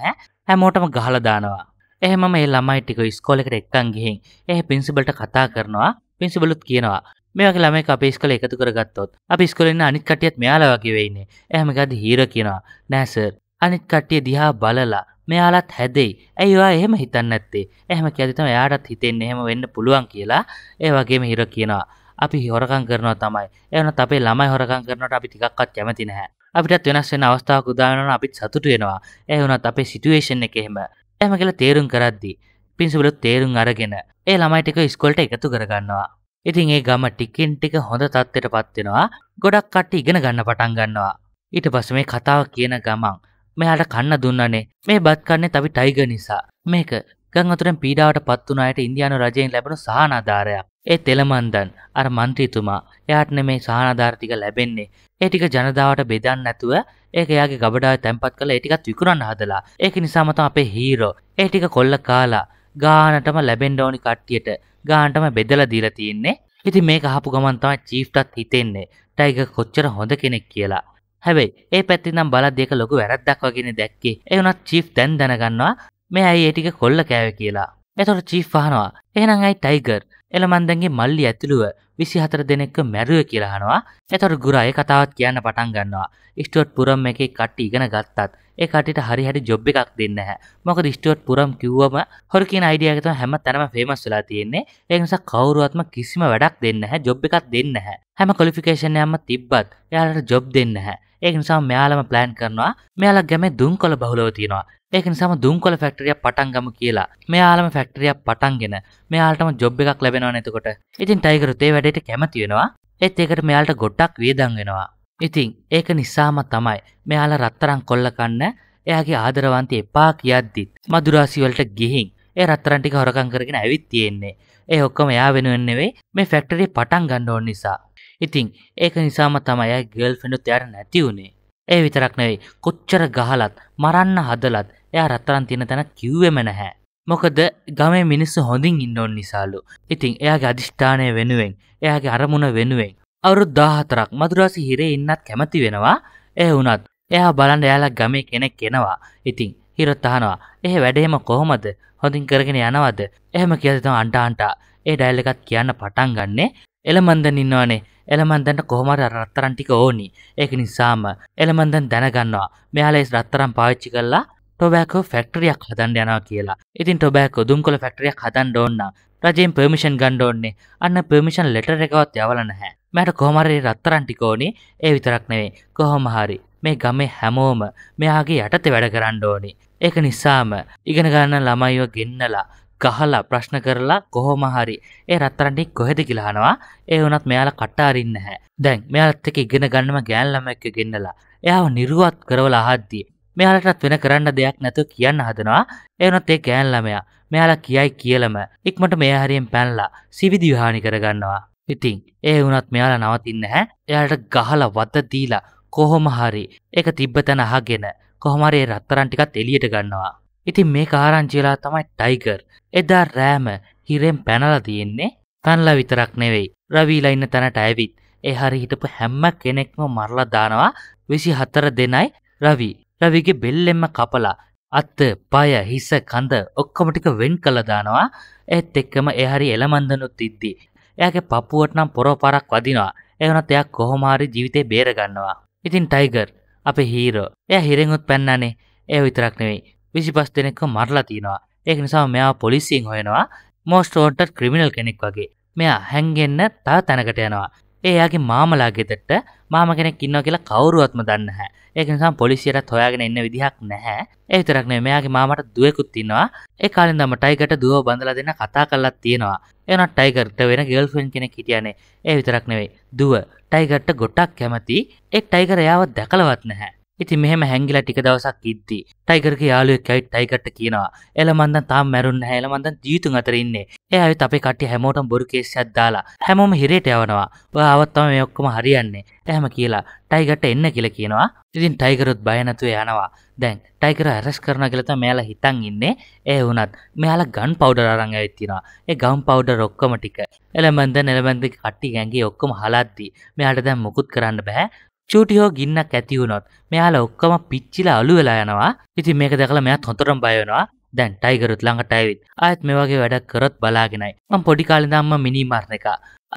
හැමෝටම ගහලදානවා එහෙම මේ ළමයි ටික ස්කෝලෙකට එක්කන් ගිහින් එහ පින්සිබලට කතා කරනවා පින්සිබලුත් කියනවා මේක ළමයි අපේ ස්කෝලේ එකතු කරගත්තොත් අපි ස්කෝලේ ඉන්න අනිත් කට්ටියත් මෙයාලා වගේ වෙන්නේ එහෙම ගද්දි හීර කියනවා නෑ සර් අනිත් කට්ටිය දිහා බලලා මෙයාලත් හැදෙයි ඇයිවා එහෙම හිතන්න ඇත්තේ එහෙම කියදිතම එයාටත් හිතෙන් එහෙම වෙන්න පුළුවන් කියලා ඒ වගේම හිර කියනවා අපි හොරකං කරනවා තමයි එවන අපේ ළමයි හොරකං කරනට අපි ටිකක්වත් කැමති නැහැ අපිටත් වෙනස් වෙන අවස්ථාවක් උදාවෙනවා අපිත් සතුටු වෙනවා ඒ වුණත් අපේ සිටුවේෂන් එක එහෙම එම කියලා තේරුම් කරද්දි පින්සිබලුත් තේරුම් අරගෙන ඒ ළමයිටික ඉස්කොල්ට එකතු කරගන්නවා. ඉතින් ඒ ගම ටිකින් ටික හොඳ තත්ත්වයට පත්වෙනවා ගොඩක් කට්ට ඉගෙන ගන්න පටන් ගන්නවා. ඊට පස්ස මේ කතාව කියන ගමන් මෙයාට කන්න දුන්නනේ මේ බත් කන්නේ තවි ටයිග නිසා මේක ගං අතුරෙන් පීඩාවට පත්වනායට ඉන්දයානු රජයෙන් ලැබෙන සහනාධාරයක් ඒ තෙලමන්දන් අර මන්ත්‍රීතුමා එයාට මේ සහනාධාරතික ලැබෙන්නේ ඒ ටික ජනතාවට බෙදන්න නැතුව ඒක එයාගේ ගබඩාව තැම්පත් කළා ඒ ටිකත් විකුණන්න හදලා ඒක නිසාම තමයි අපේ හීරෝ ඒ ටික කොල්ල කාලා ගානටම ලැබෙන්න ඕනි කට්ටියට ගානටම බෙදලා දීලා තියෙන්නේ ඉතින් මේක අහපු ගමන් තමයි චීෆ්ටත් හිතෙන්නේ ටයිගර් කොච්චර හොඳ කෙනෙක් කියලා හැබැයි ඒ පැත්තෙන් නම් බලද්දී ඒක ලොකු වැරද්දක් වගේනේ දැක්කේ ඒ උනත් චීෆ් දැන් දැනගන්නවා මේ ඇයි ඒ ටික කොල්ල කෑවේ කියලා එතකොට චීෆ් අහනවා එහෙනම් ඇයි ටයිගර් එළමන්දන්ගේ මල්ලි ඇතුළුව විසිහතර දෙනෙක්ක මැරුව කියලාහනවා එතොට ගුරාය කතාවත් කියන්න පටන් ගන්නවා ස්ටුවට් පුරම් එකේ කට්ටි ඉගෙන ගත්තත් ඒ කටට හරි හරි ජොබ් එකක් දෙන්න හැ මොකද ස්ටුවට් පුරම් කිව්වම හොරකින් අයිඩියගත හැම තැනම ෆේමස් වෙලා තියෙන්නේ ඒනිසා කවරුවත්ම කිසිම වැඩක් දෙන්න හැ ජොබ් එකක් දෙන්න හැ හැම කොලිෆිකේෂන් යම තිබ්බත් යාලට ජොබ් දෙන්න හැ ඒ නිසා මෙයාලම ප්ලෑන් කරනවා මෙයාලක් ගැම දුන් කොළ බහුලව තියෙනවා ඒක නිසාම දුම්කොල ෆැක්ටරියක් පටන් ගමු කියලා. මෙයාලම ෆැක්ටරියක් පටන්ගෙන මෙයාලටම ජොබ් එකක් ලැබෙනවා එතකොට. ඉතින් ටයිගරුත් ඒ වැඩේට කැමති වෙනවා. ඒත් ඒකට මෙයාලට ගොඩක් වියදම් වෙනවා. ඉතින් ඒක නිසාම තමයි මෙයාලා රත්තරන් කොල්ල කන්න එයාගේ ආදරවන්තය එපා කියද්දිත් මදුරාසි වලට ගිහින් ඒ රත්තරන් ටික හොරකම් කරගෙන ඇවිත් තියෙන්නේ. ඒ ඔක්කොම එයා වෙනුවෙන් නෙවෙයි මේ ෆැක්ටරිය පටන් ගන්න ඕන නිසා. ඉතින් ඒක නිසාම තමයි අය ගර්ල්ෆ්‍රෙන්ඩුත් එයාට නැති වුනේ. ඒ විතරක් නෙවෙයි කොච්චර ගහලත් මරන්න හදලත් එයා රත්තරන් තියෙන තැන කිව්වෙම නැහැ. මොකද ගමේ මිනිස්සු හොඳින් ඉන්න ඕන නිසාලු. ඉතින් එයාගේ අධිෂ්ඨානය වෙනුවෙන් එයාගේ අරමුණ වෙනුවෙන් අවුරුදු 14ක් මදුරාසි හිරේ ඉන්නත් කැමති වෙනවා. ඒ වුණත් එයා බලන්න එයාලා ගමේ කෙනෙක් එනවා. ඉතින් හිරොත් අහනවා. "එහේ වැඩේම කොහොමද? හොඳින් කරගෙන යනවද?" එහෙම කියලා තම අන්ටාන්ටා ඒ ඩයල් එකත් කියන්න පටන් ගන්නෙ. එලමන්දන් ඉන්නවනේ. එළමන්දන්න කොහොමර රත්තරන් ටික ඕනි ඒක නිසාම එළමන්දන් දැනගන්නවා මෙයාලේ රත්තරම් පාවිච්චි කල්ලා ටොබෑකෝ ෆෙක්ටරියක් හදන් යනවා කියලා ඉතින් ටොබෑකෝ දුම් කොළ ෆෙක්ටරියක් හදන් ඕන්න රජයෙන් පර්මිෂන් ගණ්ඩ ඕන්නේ අන්න පර්මිෂන් ලෙටර එකවත් යවල නැහැ මට කොහමරේ රත්තරන් ටික ඕනි ඒ විතරක් නෙවේ කොහොම හරි මේ ගමේ හැමෝම මෙයාගේ යටතේ වැඩ කරන්න ඕනි ඒක නිසාම ඉගෙන ගන්න ළමයිව ගෙන්නලා ගහලා ප්‍රශ්න කරලා කොහොම හරි ඒ රත්තරන්ටික් කොහෙද කිලානවා ඒ වනත් මෙයාලා කට්ටාරින්න හැ දැන් මෙයාලත් එක ඉගෙන ගන්නම ගෑල්ලම එක ගෙන්නලා එයාව නිරුවත් කරවල අහද්දී මෙයාලටත් වෙන කරන්න දෙයක් නැතුව කියන්න හදනවා එවනත් ඒ ගෑන්ලමයා මෙයාලා කියයි කියලම ඉක්මට මෙයාහරියෙන් පැන්ලා සිවිදි විහානි කරගන්නවා. ඉතිං ඒ වුනත් මෙයාලා නවතින්න හැ එයාට ගහල වත දීලා කොහොම හරි එක තිබ්බ තැන අහගෙන කොහොමරේ රත්තරන්ටිකත් එලියට ගන්නවා. ඉතින් මේ කාරංචිලා තමයි ටයිකර් එදා රෑම හිරෙන් පැනල තියෙන්නේ පැන්ලා විතරක් නෙවෙයි රවීලා ඉන්න තැනට ඇවිත් ඒ හරි හිටපු හැම්ම කෙනෙක්ම මරලා දානවා විසි හතර දෙනයි රවි රවිගේ බෙල්ලෙම්ම කපලා අත්ත පය හිස කඳ ඔක්කොමටික වෙන් කළ දානවා ඒත් එක්කම එහරි එළමන්දනුත් තිද්දි එයාගේ පපුුවට නම් පොරෝ පරක් වදිනවා එවනත් එයක් කොහොමාරි ජීවිතය බේරගන්නවා ඉතින් ටයිගර් අපේ හීරෝ එය හිරෙකුත් පැන්නනේ ඒ විතරක් නෙවෙයි විසිපස් දෙනෙක්ව මරලා තියෙනවා ඒක නිසා මෙයා පොලිසියෙන් හොයනවා මෝස්ටෝන්ට ක්‍රිමිනල් කෙනෙක් වගේ මෙයා හැන්ගෙන්න්න තා තැනකට යනවා ඒයාගේ මාමලාගෙතට මාම කෙනෙක් ඉන්න කියලා කවරුවත්ම දන්න හැ ඒකනිසා පොලිසියට හොයාගෙන එන්න විදිහක් නැහැ ඒතරක්න මෙයාගේ මාමට දුවකුත් තින්නවා ඒ කාලින්දම ටයිකට දුව බඳලා දෙන්න කතා කල්ලත් තියෙනවා එන ටයිකර්ට වෙන ගෙල්ෆෙන් කෙනෙ හිටියනේ ඒ විතරක් නෙවෙයි දුව ටයිකට්ට ගොට්ටක් කැමති එක් ටයිකර යාවත් දැකලවත් නැහැ ඉති මෙහම හැංගිලා ටික දවසක් ඉද්දී ටයිකරගේ යාලුවෙක් ඇයි ටයිකට කියනවා එලමන්ද තාම් මැරුන් හැලමන්ද ජීතුන් අතරඉන්නේ එයයි අපේ කට්ටි හැමෝටම් බොරු කේසියක් දාලා හැමෝම හිරේට යවනවා ආවත්තම මේ ඔක්කොම හරියන්නේ එහෙම කියලා ටයිකට එන්න කියලා කියනවා ඉතින් ටයිකරුත් බය නැතුව යනවා දැන් ටයිකර ඇරස් කරන කියලත මෙයාලා හිතන් ඉන්නේ ඒ වුණත් මෙයාලා ගන් පවඩ අරං ඇවිත්තිනවා ඒ ගම් පවඩ ඔක්කොම ටික එලමන්ද නෙලබන්ද කට්ටි ගැගේ ඔක්කොම හලත්දී මෙයාට දැන් මුකුත් කරන්න බැහැ චූටිහෝ ගින්නක් ඇතිවුණොත් මෙයාල ඔක්කම පිච්චිලා අලු වෙලා යනවා ඉතින් මේක දැකලා මෙයත් හොඳටම බය වෙනවා දැන් ටයිගරුත් ළඟට ඇවිත් අයත් මේ වගේ වැඩක් කරොත් බලාගෙනයි මම පොඩි කාලේ ඉඳන්ම මිනි මරන එක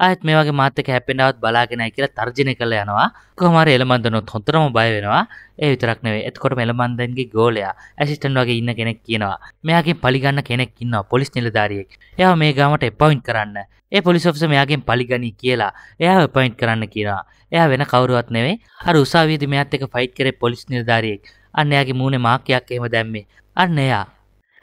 අයත් මේ වගේ මාත් එක්ක හැප්පෙනවත් බලාගෙනයි කියලා තර්ජනය කළා යනවා කොහොම හරි එලමන්දනොත් හොතරම බය වෙනවා ඒ විතරක් නෙවෙයි එතකොටම එලමන්දන්ගේ ගෝලයා ඇසිස්ටන්ට් වගේ ඉන්න කෙනෙක් කියනවා මෙයාගෙන් පලිගන්න කෙනෙක් ඉන්නවා පොලිස් නිලධාරියෙක් එයා මේ ගාමට එපොයින්ට් කරන්න ඒ පොලිස් ඔෆිසර් මෙයාගෙන් පලිගනී කියලා එයාව එපොයින්ට් කරන්න කියනවා. එයා වෙන කවුරුවත් නෙවෙයි. අර උසාවියේදී මෙයාත් එක්ක ෆයිට් කරේ පොලිස් නිලධාරියෙක්. අන්න එයාගේ මූණේ මාක්කයක් එහෙම දැම්මේ. අන්න එයා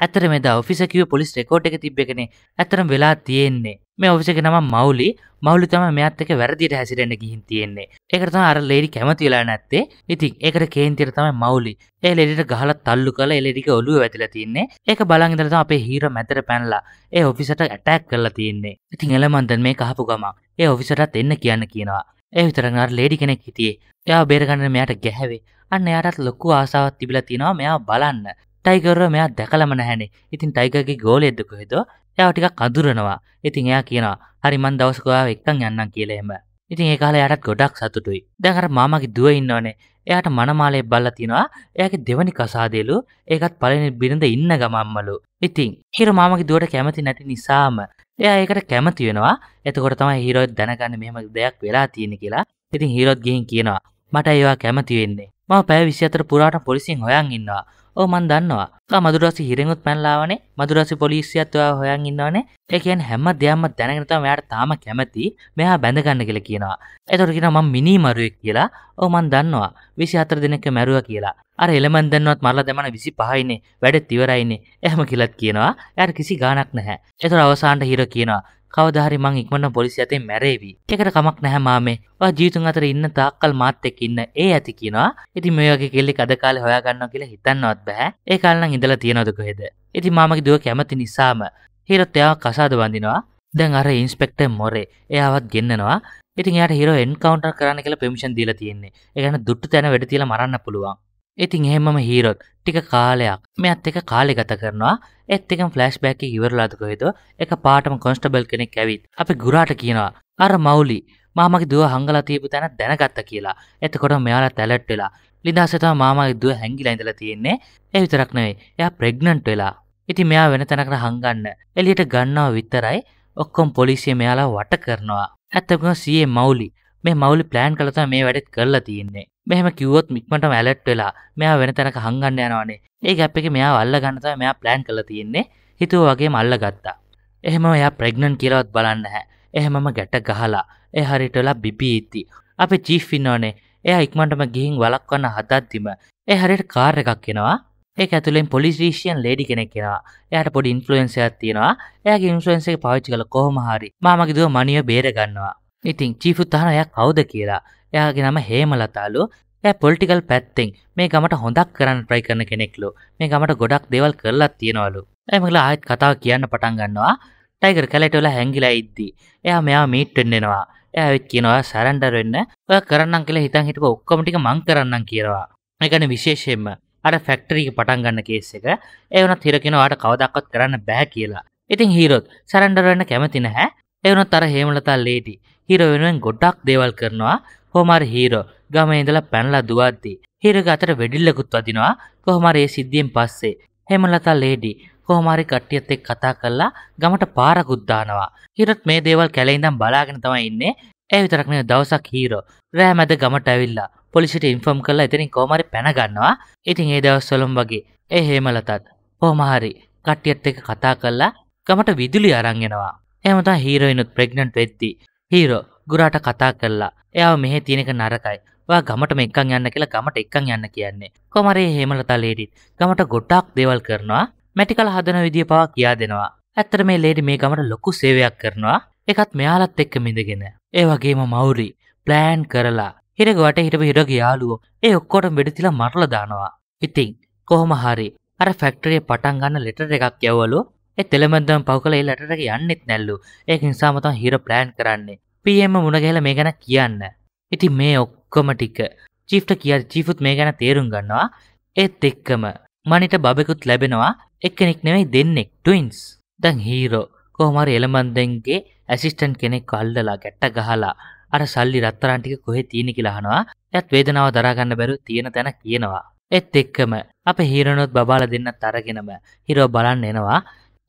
ඇතර මෙද ඔෆිසකිව පොලිස් රෙකෝඩ් එක තිබ්බෙන ඇතරම් වෙලා තියෙන්නේ මේ ඔෆිසක නම මවුලි මවුලි තම මෙත්තක වැරදිට හැසිරෙන්න්න ගිහින් තියෙන්නේ එකරතම අර ලෙඩි කැමති වෙලා නැත්තේ ඉතින් එකට කේන්තිර තමයි මවුලි ඒ ලෙඩට ගහල තල්ලු කල එලෙඩික ඔලුව ඇතිල තින්නේ ඒක බලංගදරත අපේ හීර මැතර පැනලා ඒ ඔෆිසට ඇටැක් කරලා තියන්නේ ඉතින් එලමන්දන් මේ කහපු ගමක් ඒ ඔෆිසටත් එන්න කියන්න කියනවා ඒ විතරඟර ලේඩි කෙනෙක් හිටියේ එයා බේරගන්න මෙයාට ගැහැවේ අන්න එයාටත් ලොක්කු ආසාවත් තිබිලා තිනවා මෙයා බලන්න ටයිකරව මෙයා දැකලම නැහැනේ ඉතින් ටයිකගේ ගෝල එද්දක හෙද යාටික කදුරනවා ඉතින් එයා කියනවා හරි මන් දවසකවා එක්කන් යන්නම් කියලෙම ඉතින් ඒකාල යටත් ගොඩක් සතුටුයි දැකර මාමගේ දුව ඉන්නවනේ එයාට මනමාලේ බල්ල තිනවා එයාගේ දෙවනි කසාදේලු ඒකත් පලනි බිරිඳ ඉන්න ගමම්මලු ඉතින් හිර මාමගේ දුවට කැමති නැති නිසාම එයා ඒකට කැමති වෙනවා එතකොට තමයි හිරෝත් දැනගන්න මෙහෙම දෙයක් වෙලා තියෙන කියලා ඉතින් හිරෝත් ගිහින් කියනවා මට ඒවා කැමති වෙන්නේ මම පැය 24 පුරාට පොලිසියෙන් හොයන් ඉන්නවා ඕමන් දන්නවා මදුරසි හිරෙකුත් පැල්ලාවනේ මදුරසි පොලිසියත්වා හොයන් ඉන්නවානේ එකෙන් හැම දෙයම්ම දැනගෙනත මෙයාට තාම කැමති මෙහා බැඳගන්න කියල කියනවා එතොරකිෙන ම මිනිමරුවෙක් කියලා ඕමන් දන්නවා විසි අතර දෙනෙක මැරුව කියලා අර එළමන් දන්නවත් මරලා දෙමන විසි පහයිනේ වැඩ තිවරයිනේ එහම කිලත් කියනවා යට කිසි ගානක් නැහැ එතුර අවසාන්ට හිර කියනවා කවදාහරි මං ඉක්මන පොලිසි අතේ මැරේවි. ඒකට කමක් නැහැ මාමේ. ඔයා ජීවිතුන් අතර ඉන්න තාක්කල් මාත් එක්ක ඉන්න. ඒ ඇති කියනවා. ඉතින් මේ වගේ කෙල්ලෙක් අද කාලේ හොයා ගන්නවා කියලා හිතන්නවත් බෑ. ඒ කාලේ නම් ඉඳලා තියනවද කොහෙද? ඉතින් මාමගේ දුව කැමති නිසාම හීරොත් එයාව කසාද බඳිනවා. දැන් අර ඉන්ස්පෙක්ටර් මොරේ එයාවත් ගෙන්නනවා. ඉතින් එයාට හීරෝ එන්කවුන්ටර් කරන්න කියලා පර්මිෂන් දීලා තියෙන්නේ. ඒ කියන්නේ දුට්ටු තැන වැඩ තියලා මරන්න පුළුවන්. ඉතින් එහෙමම හීරොත් ටික කාලයක් මෙත් එක කාලෙ ගත කරනවා එත් එක ෆලස්් බැක්ක ඉවරලාදක හේතු එක පාටම කොන්ස්ටබල් කෙනෙක් ඇවිත් අපි ගුරාට කියනවා අර මවුලි මාමගේ දුව හංගලා තියපු තැන දැනගත්ත කියලා එතකොට මෙයාලා තැලට් වෙලා ලිදස්සතම මාමගේ දුව හැංගිලා ඉඳලා තියෙන්නේ ඒ විතරක් නෙවෙයි එයා ප්‍රෙග්නන්ට් වෙලා ඉතින් මෙයා වෙන තැනකට හංගන්න එළියට ගන්නවා විතරයි ඔක්කොම් පොලිසිය මෙයාලා වට කරනවා ඇත්තම සියේ මවුලි මේ මවුලි ප්ලෑන් කළත මේ වැඩෙත් කරලා තියෙන්නේ මෙහම කිවොත් මික්මට මැලට් වෙලා මෙයා වෙන තැනක හංගන්න යනවානේ ඒ ගැප් එක මෙයා වල්ල ගන්නත මෙයා ප්ලෑන් කළ තියෙන්නේ හිතුව වගේ මල්ල ගත්තා එහෙම එයා ප්‍රෙග්නන් කියලවත් බලන්න හැ එහෙමම ගැට ගහලා එ හරිටලා බිපීඉති අප චිෆ් ඉන්නෝනේ එය ඉක්මටම ගිහින් වලක්වන්න හදත්තිම එ හරිට කාර් එකක් කෙනවා ඒ ඇතුලෙන් පොලිස්ේෂයන් ලේඩි කෙනෙක් කෙනවා එයට පොඩි ඉන්ෆලුවෙන්සියක් තියෙනවා එයාගේ ඉන්ෆලුවෙන්සේ පවිච්චි කල කොහොම හරි මාමකිදුව මනිය බේරගන්නවා ඉතින් චීෆුත්තහනයක් කවුද කියලා එයාගේ නම හේමලතාලු ඇ පොල්ටිකල් පැත්තෙන් මේ ගමට හොඳක් කරන්න ප්‍රයි කරන කෙනෙක්ලු මේ ගමට ගොඩක් දෙවල් කරලා තියෙනවලු ඇමල ආයත් කතාව කියන්න පටන් ගන්නවා ටයිකර කැලටවල හැංගිලා ඉද්දී එයා මෙයා මීට්ටෙන්නෙනවා ඇවිත් කියනවා සැරන්ඩර් වෙන්න ඔය කරන්නම් කියලා හිතන් හිටප ඔක්කොමටික මං කරන්නම් කියනවා එකන විශේෂයෙන්ම අර ෆැක්ටරීක පටන් ගන්න කේස් එක ඒවන තිරකෙනවාට කවදක්වත් කරන්න බැහැ කියලා ඉතින් හීරොත් සැරන්ඩර් වෙන්න කැමති නැහැ එවනොත් අර හේමලතා ලේඩි හිර වෙනුවෙන් ගොඩක් දේවල් කරනවා හොමර හීරෝ ගම ඉඳලා පැනලා දුවද්දී හිරග අතට වෙඩිල්ලකුත් වදිනවා කොහොමර ඒ සිද්ධියෙන් පස්සේ හෙමලතා ලේඩි කොහොමරි කට්ටියත් එක්ක කතා කරලා ගමට පාරකුත් දානවා හිරත් මේ දේවල් කැලේ ඉඳන් බලාගෙන තමයි ඉන්නේ ඒ විතරක් නෙවෙයි දවසක් හීරෝ රෑ මැද ගමට ඇවිල්ලා පොලිසියට ඉන්ෆෝම් කරලා එතනින් කොහොමරි පැන ගන්නවා ඉතින් ඒ දවස්වලම වගේ ඒ හේමලතත් කොහොමහරි කට්ටියත් එක්ක කතා කරලා ගමට විදුලි අරන් එනවා එහෙම තමයි හීරෝයිනුත් ප්‍රෙග්නන්ට් වෙද්දී හීරෝ ගුරාට කතා කළා එයාව මෙහෙ තියෙනක නරකයි ඔයා ගමටම එක්කන් යන්න කියලා ගමට එක්කන් යන්න කියන්නේ කොමරේ හේමලතා ලේඩිත් ගමට ගොඩක් දේවල් කරනවා මැටිකල හදන විදිය පවා කියා දෙනවා ඇත්තට මේ ලේඩි මේ ගමට ලොකු සේවයක් කරනවා එකත් මෙයාලත් එක්ක මිඳගෙන ඒ වගේම මවුරි ප්ලෑන් කරලා හිරගවට හිටපු හිරග යාළුවෝ ඒ ඔක්කොටම වෙඩිතිලා මරලා දානවා ඉතින් කොහොම හරි අර ෆැක්ටරිය පටන් ගන්න ලෙටර් එකක් යවවලු එතෙළමදම් පවකලේ ලටට යන්නෙත් නැල්ලු ඒ නිසාමතන් හිර ප්ලෑන්් කරන්නේ පියම මුණගැහල මේ ගැන කියන්න ඉති මේ ඔක්කොම ටික චිෆ්ට කිය ජිෆුත් මේ ගැන තේරුම් ගන්නවා ඒත් එක්කම මනිට බබෙකුත් ලැබෙනවා එක්කෙනෙක් නෙවෙයි දෙන්නෙක් ටයින්ස් දැන් හීරෝ කොහමර එළමන්දන්ගේ ඇසිස්ටන් කෙනෙක් කල්දලා ගැට්ට ගහලා අර සල්ලි රත්තරන්ටික කොහෙ තියෙන කියලාහනවා ඇත් වේදනාව දරාගන්න බැරු තියෙන තැන කියනවා එත් එක්කම අප හීරණොත් බාල දෙන්න තරගෙනම හිරෝ බලන්න එනවා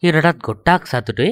හිරටත් ගොට්ටක් සතුටේ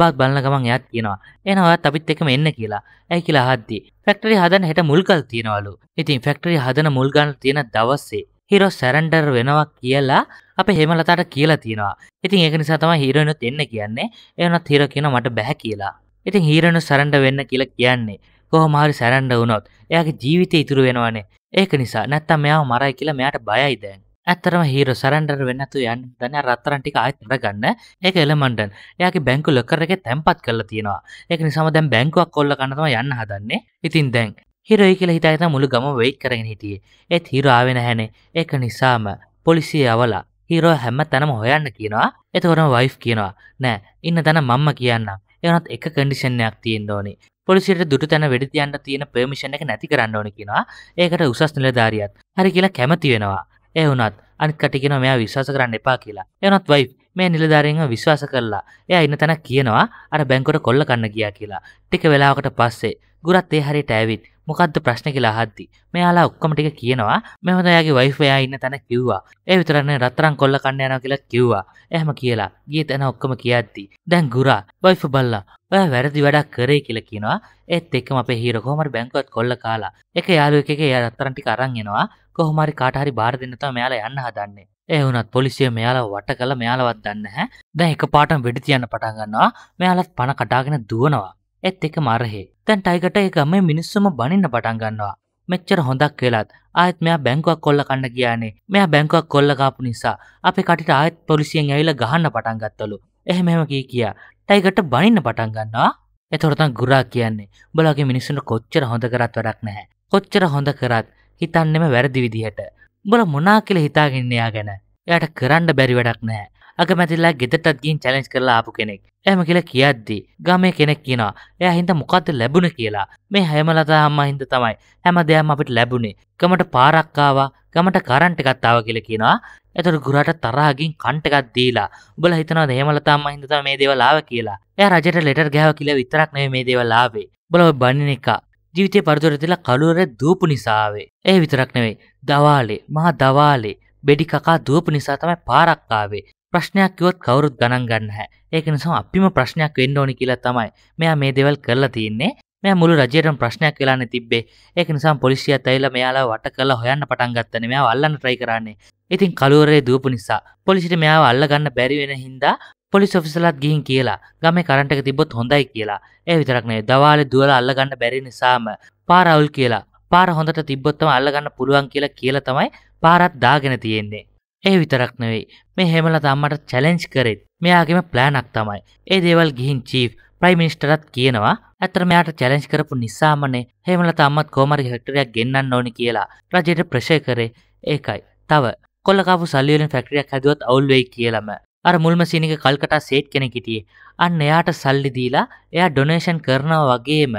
බාත් බලන ගමන් එයත් තියෙනවා එනවා අපිත් එකම එන්න කියලා ඇයි කියලා හද්දි ෆැක්ටරි හදන හෙට මුල්කල් තියෙනවලු ඉතින් ෆැක්ටරි හදන මුල්ගන්න තියෙන දවස්සේ හිරෝ සැරන්ඩර් වෙනවා කියලා අප හෙමලතාට කියලා තියෙනවා ඉතින් ඒක නිසා තම හිරනුත් එන්න කියන්නේ එවනත් හිර කියන මට බැහැ කියලා ඉතින් හීරනු සරන්ඩ වෙන්න කියලා කියන්නේ කොහොමහරි සැරන්ඩ වුණොත් එයාගේ ජීවිතය ඉතුරු වෙනවානේ ඒක නිසා නැත්තම් මෙයාව මරයි කියලා මෙයාට බයයි දැන් ඇත්තරම හිර සරන්ඩර් වෙන්නතු යන් දන රත්තරන්ටික අයත් රගන්න ඒක එළමන්ඩන් එයාගේ බැංකු ලොකරක තැන්පත් කල තියෙනවා ඒක නිසාම දැන් බැංකුවක් කොල්ල කන්නතම යන්න හදන්නේ ඉතින් දැන් හිරොයි කියල හිතාත මුළු ගම වෙයි කරගෙන හිටියේ ඒත් හිරාවෙන හැනේ ඒක නිසාම පොලිසිය අවලා හිරෝ හැම තැනම හොයන්න කියනවා එතකොරම වයිෆ් කියනවා නෑ ඉන්න තැන මම්ම කියන්න එනත් එක කඩිෂණයක් තියෙන් ඕනි පොලිසිට දුට තැන වැඩි තියන්න තියෙන පර්මිෂණ එක නැති කරන්න ඕන කියෙනවා ඒකට උසස් නිලධාරියත් හරි කියලා කැමති වෙනවා එහුනත් අනිත් කටිකෙන මෙයා විශ්වාස කරන්න එපා කියලා එනොත් වයි මේ නිලධාරීව විශ්වාස කරලා එයා ඉන්න තැන කියනවා අර බැංකොට කොල්ල කන්න ගියා කියලා ටික වෙලාවකට පස්සේ ගුරත් ඒ හරියට ඇවිත් මොකක්ද ප්‍රශ්න කියලා අහද්දි මෙයාලා ඔක්කොම ටික කියනවා මෙහොඳ එයාගේ වයිෆ් එයා ඉන්න තැන කිව්වා ඒ විතරනේ රත්තරන් කොල්ල කන්න යනවා කියලා කිව්වා එහෙම කියලා ගිය තැන ඔක්කොම කියද්දි දැන් ගුරා වයිෆ් බල්ලා ඔයා වැරදි වැඩක් කරේ කියලා කියනවා ඒත් එක්කම අපේ හීරෝ කොහමද බැංකුවත් කොල්ල කාලා එක යාළුවෙක් එක එයා රත්තරන් ටික අරන් එනවා කොහොමරි කාටහරි බාර දෙන්නතම මෙයාලා යන්න හදන්නේ ඒවුනත් පොලිසිය මෙයාලා වට කල මෙයාලවත් දන්න හැ දැන් එක පාටම් වෙඩි තියන්න පටන්ගන්නවා මෙයාලත් පණ කටාගෙන දුවනවා එත් එක මරහේ තැන් ටයිකට ඒ ගම මිනිස්සුම බනින්න පටන්ගන්නවා මෙච්චර හොඳක් කියලාත් ආයත් මෙයා බැංකුවක් කොල්ල කන්න ගියානේ මෙයා බැංකුවක් කොල්ලකාපු නිසා අපේ කටට ආයත් පොලිසියෙන් ඇවිල ගහන්න පටන් ගත්තලු එහෙම එහෙම කී කියා ටයිගට බනින්න පටන් ගන්නවා එතකොට තන් ගුරා කියන්නේ උඹලාගේ මිනිස්සුන්ට කොච්චර හොඳ කරත් වැඩක් නැහැ කොච්චර හොඳ කරත් හිතන්නෙම වැරදි විදිහට. උඹල මොනා කියලා හිතාගන්නයා ගැන. යට කරන්න බැරි වැඩක් නැහැ. අගමැතිල්ලා ගෙදටත් ගින් චලෙන්ජ් කරලා ආපු කෙනෙක්. එහම කියලා කියද්දි ගමේ කෙනෙක් කියනවා. එයා හින්දා මොකද්ද ලැබුණ කියලා. මේ හැමලතා අම්මා හින්දා තමයි හැම දෙයක්ම අපිට ලැබුණේ. ගමට පාරක් ආවා, ගමට කරන්ට් එකක් ආවා කියලා කියනවා. එතකොට ගුරාට තරහකින් කන්ට එකක් දීලා. උඹලා හිතනවාද හැමලතා අම්මා හින්දා තමයි මේ දේවල් ආවේ කියලා. එයා රජයට ලෙටර් ගෑවා කියලා විතරක් නෙවෙයි මේ දේවල් ආවේ. උඹලා ඔය බනින එක ජීවිතය පරදුරතිලා කළුවර දූපු නිසාවේ. ඒ විතරක් නෙවෙයි දවාලේ මහා දවාලේ බෙඩි කකා දූපු නිසා තමයි පාරක්කාවේ ප්‍රශ්නයක් කිවොත් කවුරුත් ගණන් ගන්න හැ ඒක නිසා අපිම ප්‍රශ්නයක් වෙන්න ඕනි කියලා තමයි මෙයා මේ දෙවල් කරලා තියන්නේ මෙයා මුළු රජයටම ප්‍රශ්නයක් වෙලානේ තිබ්බේ ඒක නිසා පොලිසියත් ඇවිල්ලා මෙයාලා වට කරලා හොයන්න පටන් ගත්තනේ මෙයා අල්ලන්න try කරන්නේ ඉතින් කලුවරේ දුවපු නිසා පොලිසියට මෙයාව අල්ලගන්න බැරි වෙන හින්දා පොලිස් ඔෆිසලත් ගිහින් කියලා ගමේ කරන්ට් එක තිබ්බොත් හොඳයි කියලා. ඒ විතරක් නෙවෙයි දවාලේ දුවලා අල්ලගන්න බැරි නිසාම පාරවුල් කියලා පාර හොඳට තිබ්බොත් තමයි අල්ලගන්න පුළුවන් කියලා කියලා තමයි පාරත් දාගෙන තියෙන්නේ. ඒ විතරක් නෙවෙයි මේ හේමලතා අම්මට චැලෙන්ජ් කරෙත් මෙයාගේම ප්ලෑනක් තමයි. ඒ දේවල් ගිහින් චීෆ් ප්‍රයිම් මිනිස්ටරත් කියනවා ඇත්තට මෙයාට චැලෙන්ජ් කරපු නිසාමනේ හේමලතා අම්මත් කොහමරි හෙක්ටරයක් ගෙන්නන්න ඕනි කියලා රජයට ප්‍රෙෂර් කරේ. ඒකයි. තව කොල්ලකාපු සල්ලි වලින් ෆැක්ටරියක් හැදුවත් අවුල් වෙයි කියලාම අර මුල්ම සිනික කල්කටා සේට් කෙනෙක් හිටියේ. අන්න එයාට සල්ලි දීලා එයා ඩොනේෂන් කරනවා වගේම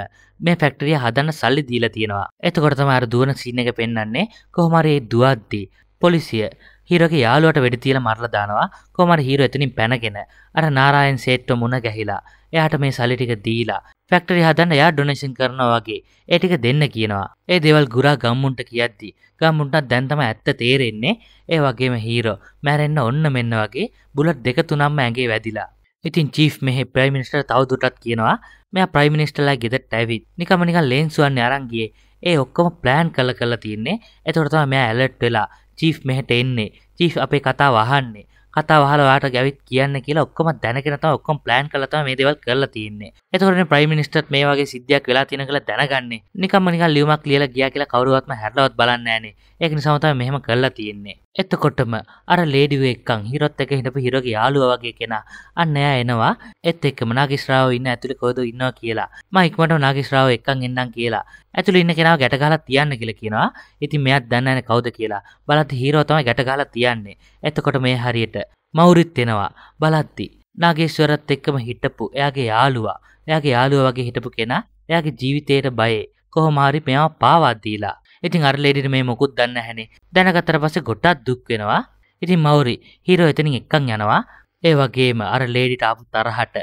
මේ ෆැක්ටරිය හදන්න සල්ලි දීලා තියෙනවා. එතකොට තමයි අර දුවන සීන් එක පෙන්වන්නේ කොහොම හරි දුවද්දී පොලිසිය හීරගේ යාලුවට වෙඩිතිීල මරල දානවා කොමර හීර එතනින් පැනගෙන අර නාරායන් සේට්ට මුණ ගැහිලා එයාට මේ සලිටික දීලා ෆෙක්ටරි හදන්න යා ඩොනේෂන් කරනවා වගේ ඒටික දෙන්න කියනවා ඒ දෙවල් ගුරා ගම්මුන්ට කියද්දි ගම්මුන්ටත් දැන්තම ඇත්ත තේරෙන්නේ ඒ වගේම හීරෝ මැරෙන්න්න ඔන්න මෙන්න වගේ බුලට් දෙක තුනම්ම ඇගේ වැදිලා ඉතින් චී් මෙහ ප්‍රයිමිනිස්ටර් තවදුටත් කියනවා මෙයා ප්‍රයිමිනිස්ටලා ගෙදට ඇවිත් නිකමනික ලේන්සුවන් අරන්ගේ ඒ ඔක්කොම ප්ලෑන් කල කලා තියන්නේ එතොරතම මෙයා ඇලට් වෙලා චීෆ් මෙහට එන්නේ චීෆ් අපේ කතා වහන්නේ කතා වහලවාට ගැවිත් කියන්න කියලා ඔක්කම දැනගෙනත ඔක්කොම් ප්ලෑන් කලතා මේ දෙවල් කරලා තියන්නේ එතවරන ප්‍රයිමිනිස්ටත් මේ වගේ සිද්ධයක් වෙලා තියෙන කළ දැනගන්නේ නිකම්මනික ලියුමක් ලියලා ගිය කියලා කවරුවත්ම හැරලවත් බලන්න ෑනේ ඒක නිසාමතම මෙහම කරලා තියෙන්නේ එතකොටම අර ලේඩිුව එක්කං හිරොත් එක හිටපු හිරගේ යාලුව වගේ කෙනා අන්න එයා එනවා එත් එක්කම නාගිස්රාව ඉන්න ඇතුළි කෝද ඉන්නවා කියලා මයික්මට නාගිස්රාව එක්කං එන්නම් කියලා ඇතුළ ඉන්න කෙනාව ගැටගලත් තියන්න කියල කියෙනවා ඉති මෙයත් දන්නන කවුද කියලා බලත් හිරෝතම ගැටගලත් තියන්නේ එතකොට මේ හරියට මවුරිත්තෙනවා බලත්ති නාගේශ්වරත් එක්කම හිටපු එයාගේ යාළුවා එයාගේ යාළුව වගේ හිටපු කෙනා එයාගේ ජීවිතයට බයේ කොහොමාරි මෙයා පාවත්දීලා ඉතින් අරලෙඩිට මේ මොකුත් දන්න හැනේ දැනගතර පස ගොඩ්ඩත් දුක් වෙනවා ඉතින් මවුරි හිරෝ එතනින් එක්කං යනවා ඒ වගේම අර ලේඩිට ආපු තරහට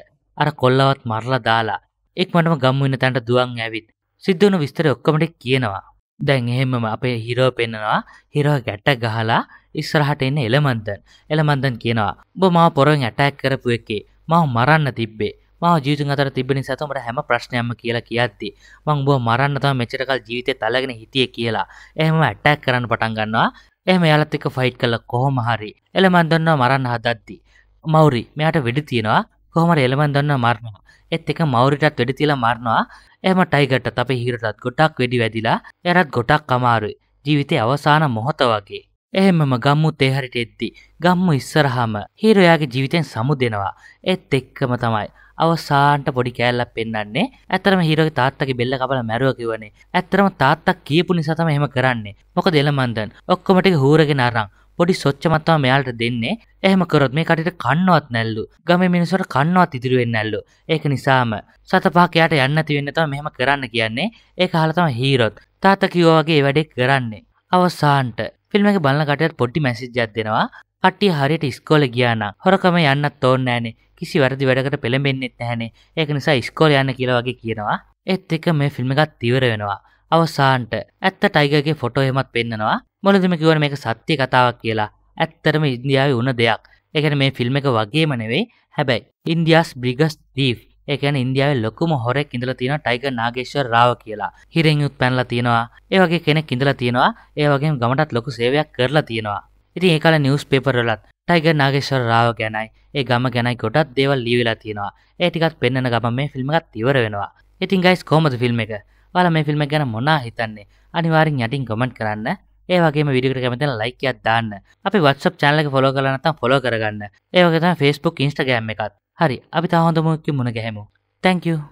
අර කොල්ලවත් මරලා දාලා එක්මටම ගම් වෙන තැනට දුවන් ඇවිත් සිද්ධුණු විස්තර ඔක්කොමට කියනවා දැන් එහෙමම අපේ හිරෝ පෙන්නවා හිරෝ ගැට ගහලා ඉස්සරහට එන්න එළමන්දන් එළමන්දන් කියනවා ඔබ මාව පොරෙන් ඇටැක් කරපු එකේ මාව මරන්න තිබ්බේ මා ජීවිතෙන් අතර තිබෙන නිසා තමයි හැම ප්‍රශ්නයක්ම කියලා කියද්දි මං උඹව මරන්න තමයි මෙච්චර කල් ජීවිතේත් අල්ලගෙන හිටියේ කියලා. එහෙම ඇටැක් කරන්න පටන් ගන්නවා. එහෙම යාළුවත් එක්ක ෆයිට් කළා කොහොම හරි. එළ මං දන්නවා මරන්න හදද්දි. මෞරි මෙයාට වෙඩි තියනවා. කොහොම හරි එළ මං දන්නවා මරනවා. ඒත් එක මෞරිටත් වෙඩි තියලා මරනවා. එහෙම ටයිගර්ටත් අපේ හීරටත් ගොඩක් වෙඩි වැදිලා එයාටත් ගොඩක් අමාරුයි. ජීවිතේ අවසාන මොහොත වගේ. එහෙමම ගම්මු තේහරිට එද්දි ගම්මු ඉස්සරහම හීරෝයාගේ ජීවිතෙන් සමුදෙනවා ඒත් එක්කම තමයි අවසාන්ට පොඩි කෑල්ලක් පෙන්න්නේ ඇතරම හිරගේ තාත්තගේ බෙල්ල කපල මැරුව කිවනේ ඇත්තරම තාත්තක් කියපු නිසා තම එහෙම කරන්නේ මොක දෙලමන්දන් ඔක්කොමටික හූරගෙන අරන් පොඩි සොච්චමත්වා මෙයාලට දෙන්නේ එහෙම කරොත් මේ කටට කන්නවත් නැල්ලු ගම මිනිසට කන්නවත් ඉදිරිුවෙන් නැල්ලු ඒක නිසාම සතපාකයාට යන්න තිවෙන්න තම මෙහෙම කරන්න කියන්නේ ඒ හලතම හීරොත් තාත කිවෝගේ වැඩෙක් කරන්නේ අවසාන්ට ෆිල්ම බලන්නකටත් පොඩ්ඩි මැසිජ්ජත් දෙෙනවා කට්ටි හරියට ස්කෝල ගියාන හොරකම යන්නත් තෝන්නෑනේ කිසි වැරදි වැඩකට පෙළඹෙන්න්නෙත් නැහැනේ ඒක නිසා ස්කෝල යන්න කියලවගේ කියනවා එත් එක මේ ෆිල්ම් එකත් තිවර වෙනවා අවසාන්ට ඇත්ත ටයිගගේ ෆොටෝ හෙමත් පෙන්න්නවා මොලදම කිවන මේක සත්‍යය කතාවක් කියලා ඇත්තරම ඉන්දියාව වුණ දෙයක් එකන මේ ෆිල්ම් එක වගේම නෙවෙයි හැබැයි ඉන්දස් බ්‍රිගස් දීව් එකන ඉන්දියාව ලොකුම හොරෙක් ඉඳල තියෙන ටයික නාගේශ්වර රාව කියලා හිරෙන් යුත් පැනලා තියෙනවා ඒවගේ කෙනෙක් ඉඳලා තියෙනවා ඒවගේ ගමටත් ලොකු සේවයක් කරලා තියෙනවා ඉතින් ඒකාල නිවස් පේපරලත් ටයිගර් නාගේශ්වර රාව ගැනයි ඒ ගම ගැනයි ගොඩත් දේවල් ලියවිලා තියෙනවා ඒ ටිකත් පෙන්වන ගම මේ ෆිල්ම් එකත් ඉවර වෙනවා ඉතින් ගයිස් කොහමද ෆිල්ම් එක ඔයාලා මේ ෆිල්ම් එක ගැන මොනා හිතන්නේ අනිවාර්යෙන් යටින් කමෙන්ට් කරන්න ඒ වගේම විඩියෝකට කැමතිනම් ලයික් එකක් දාන්න අපි WhatsApp channel එක follow කරලා නැත්නම් follow කරගන්න ඒ වගේ තමයි Facebook Instagram එකත් හරි අපි තාම හොඳම මොන ගැහෙමු thank you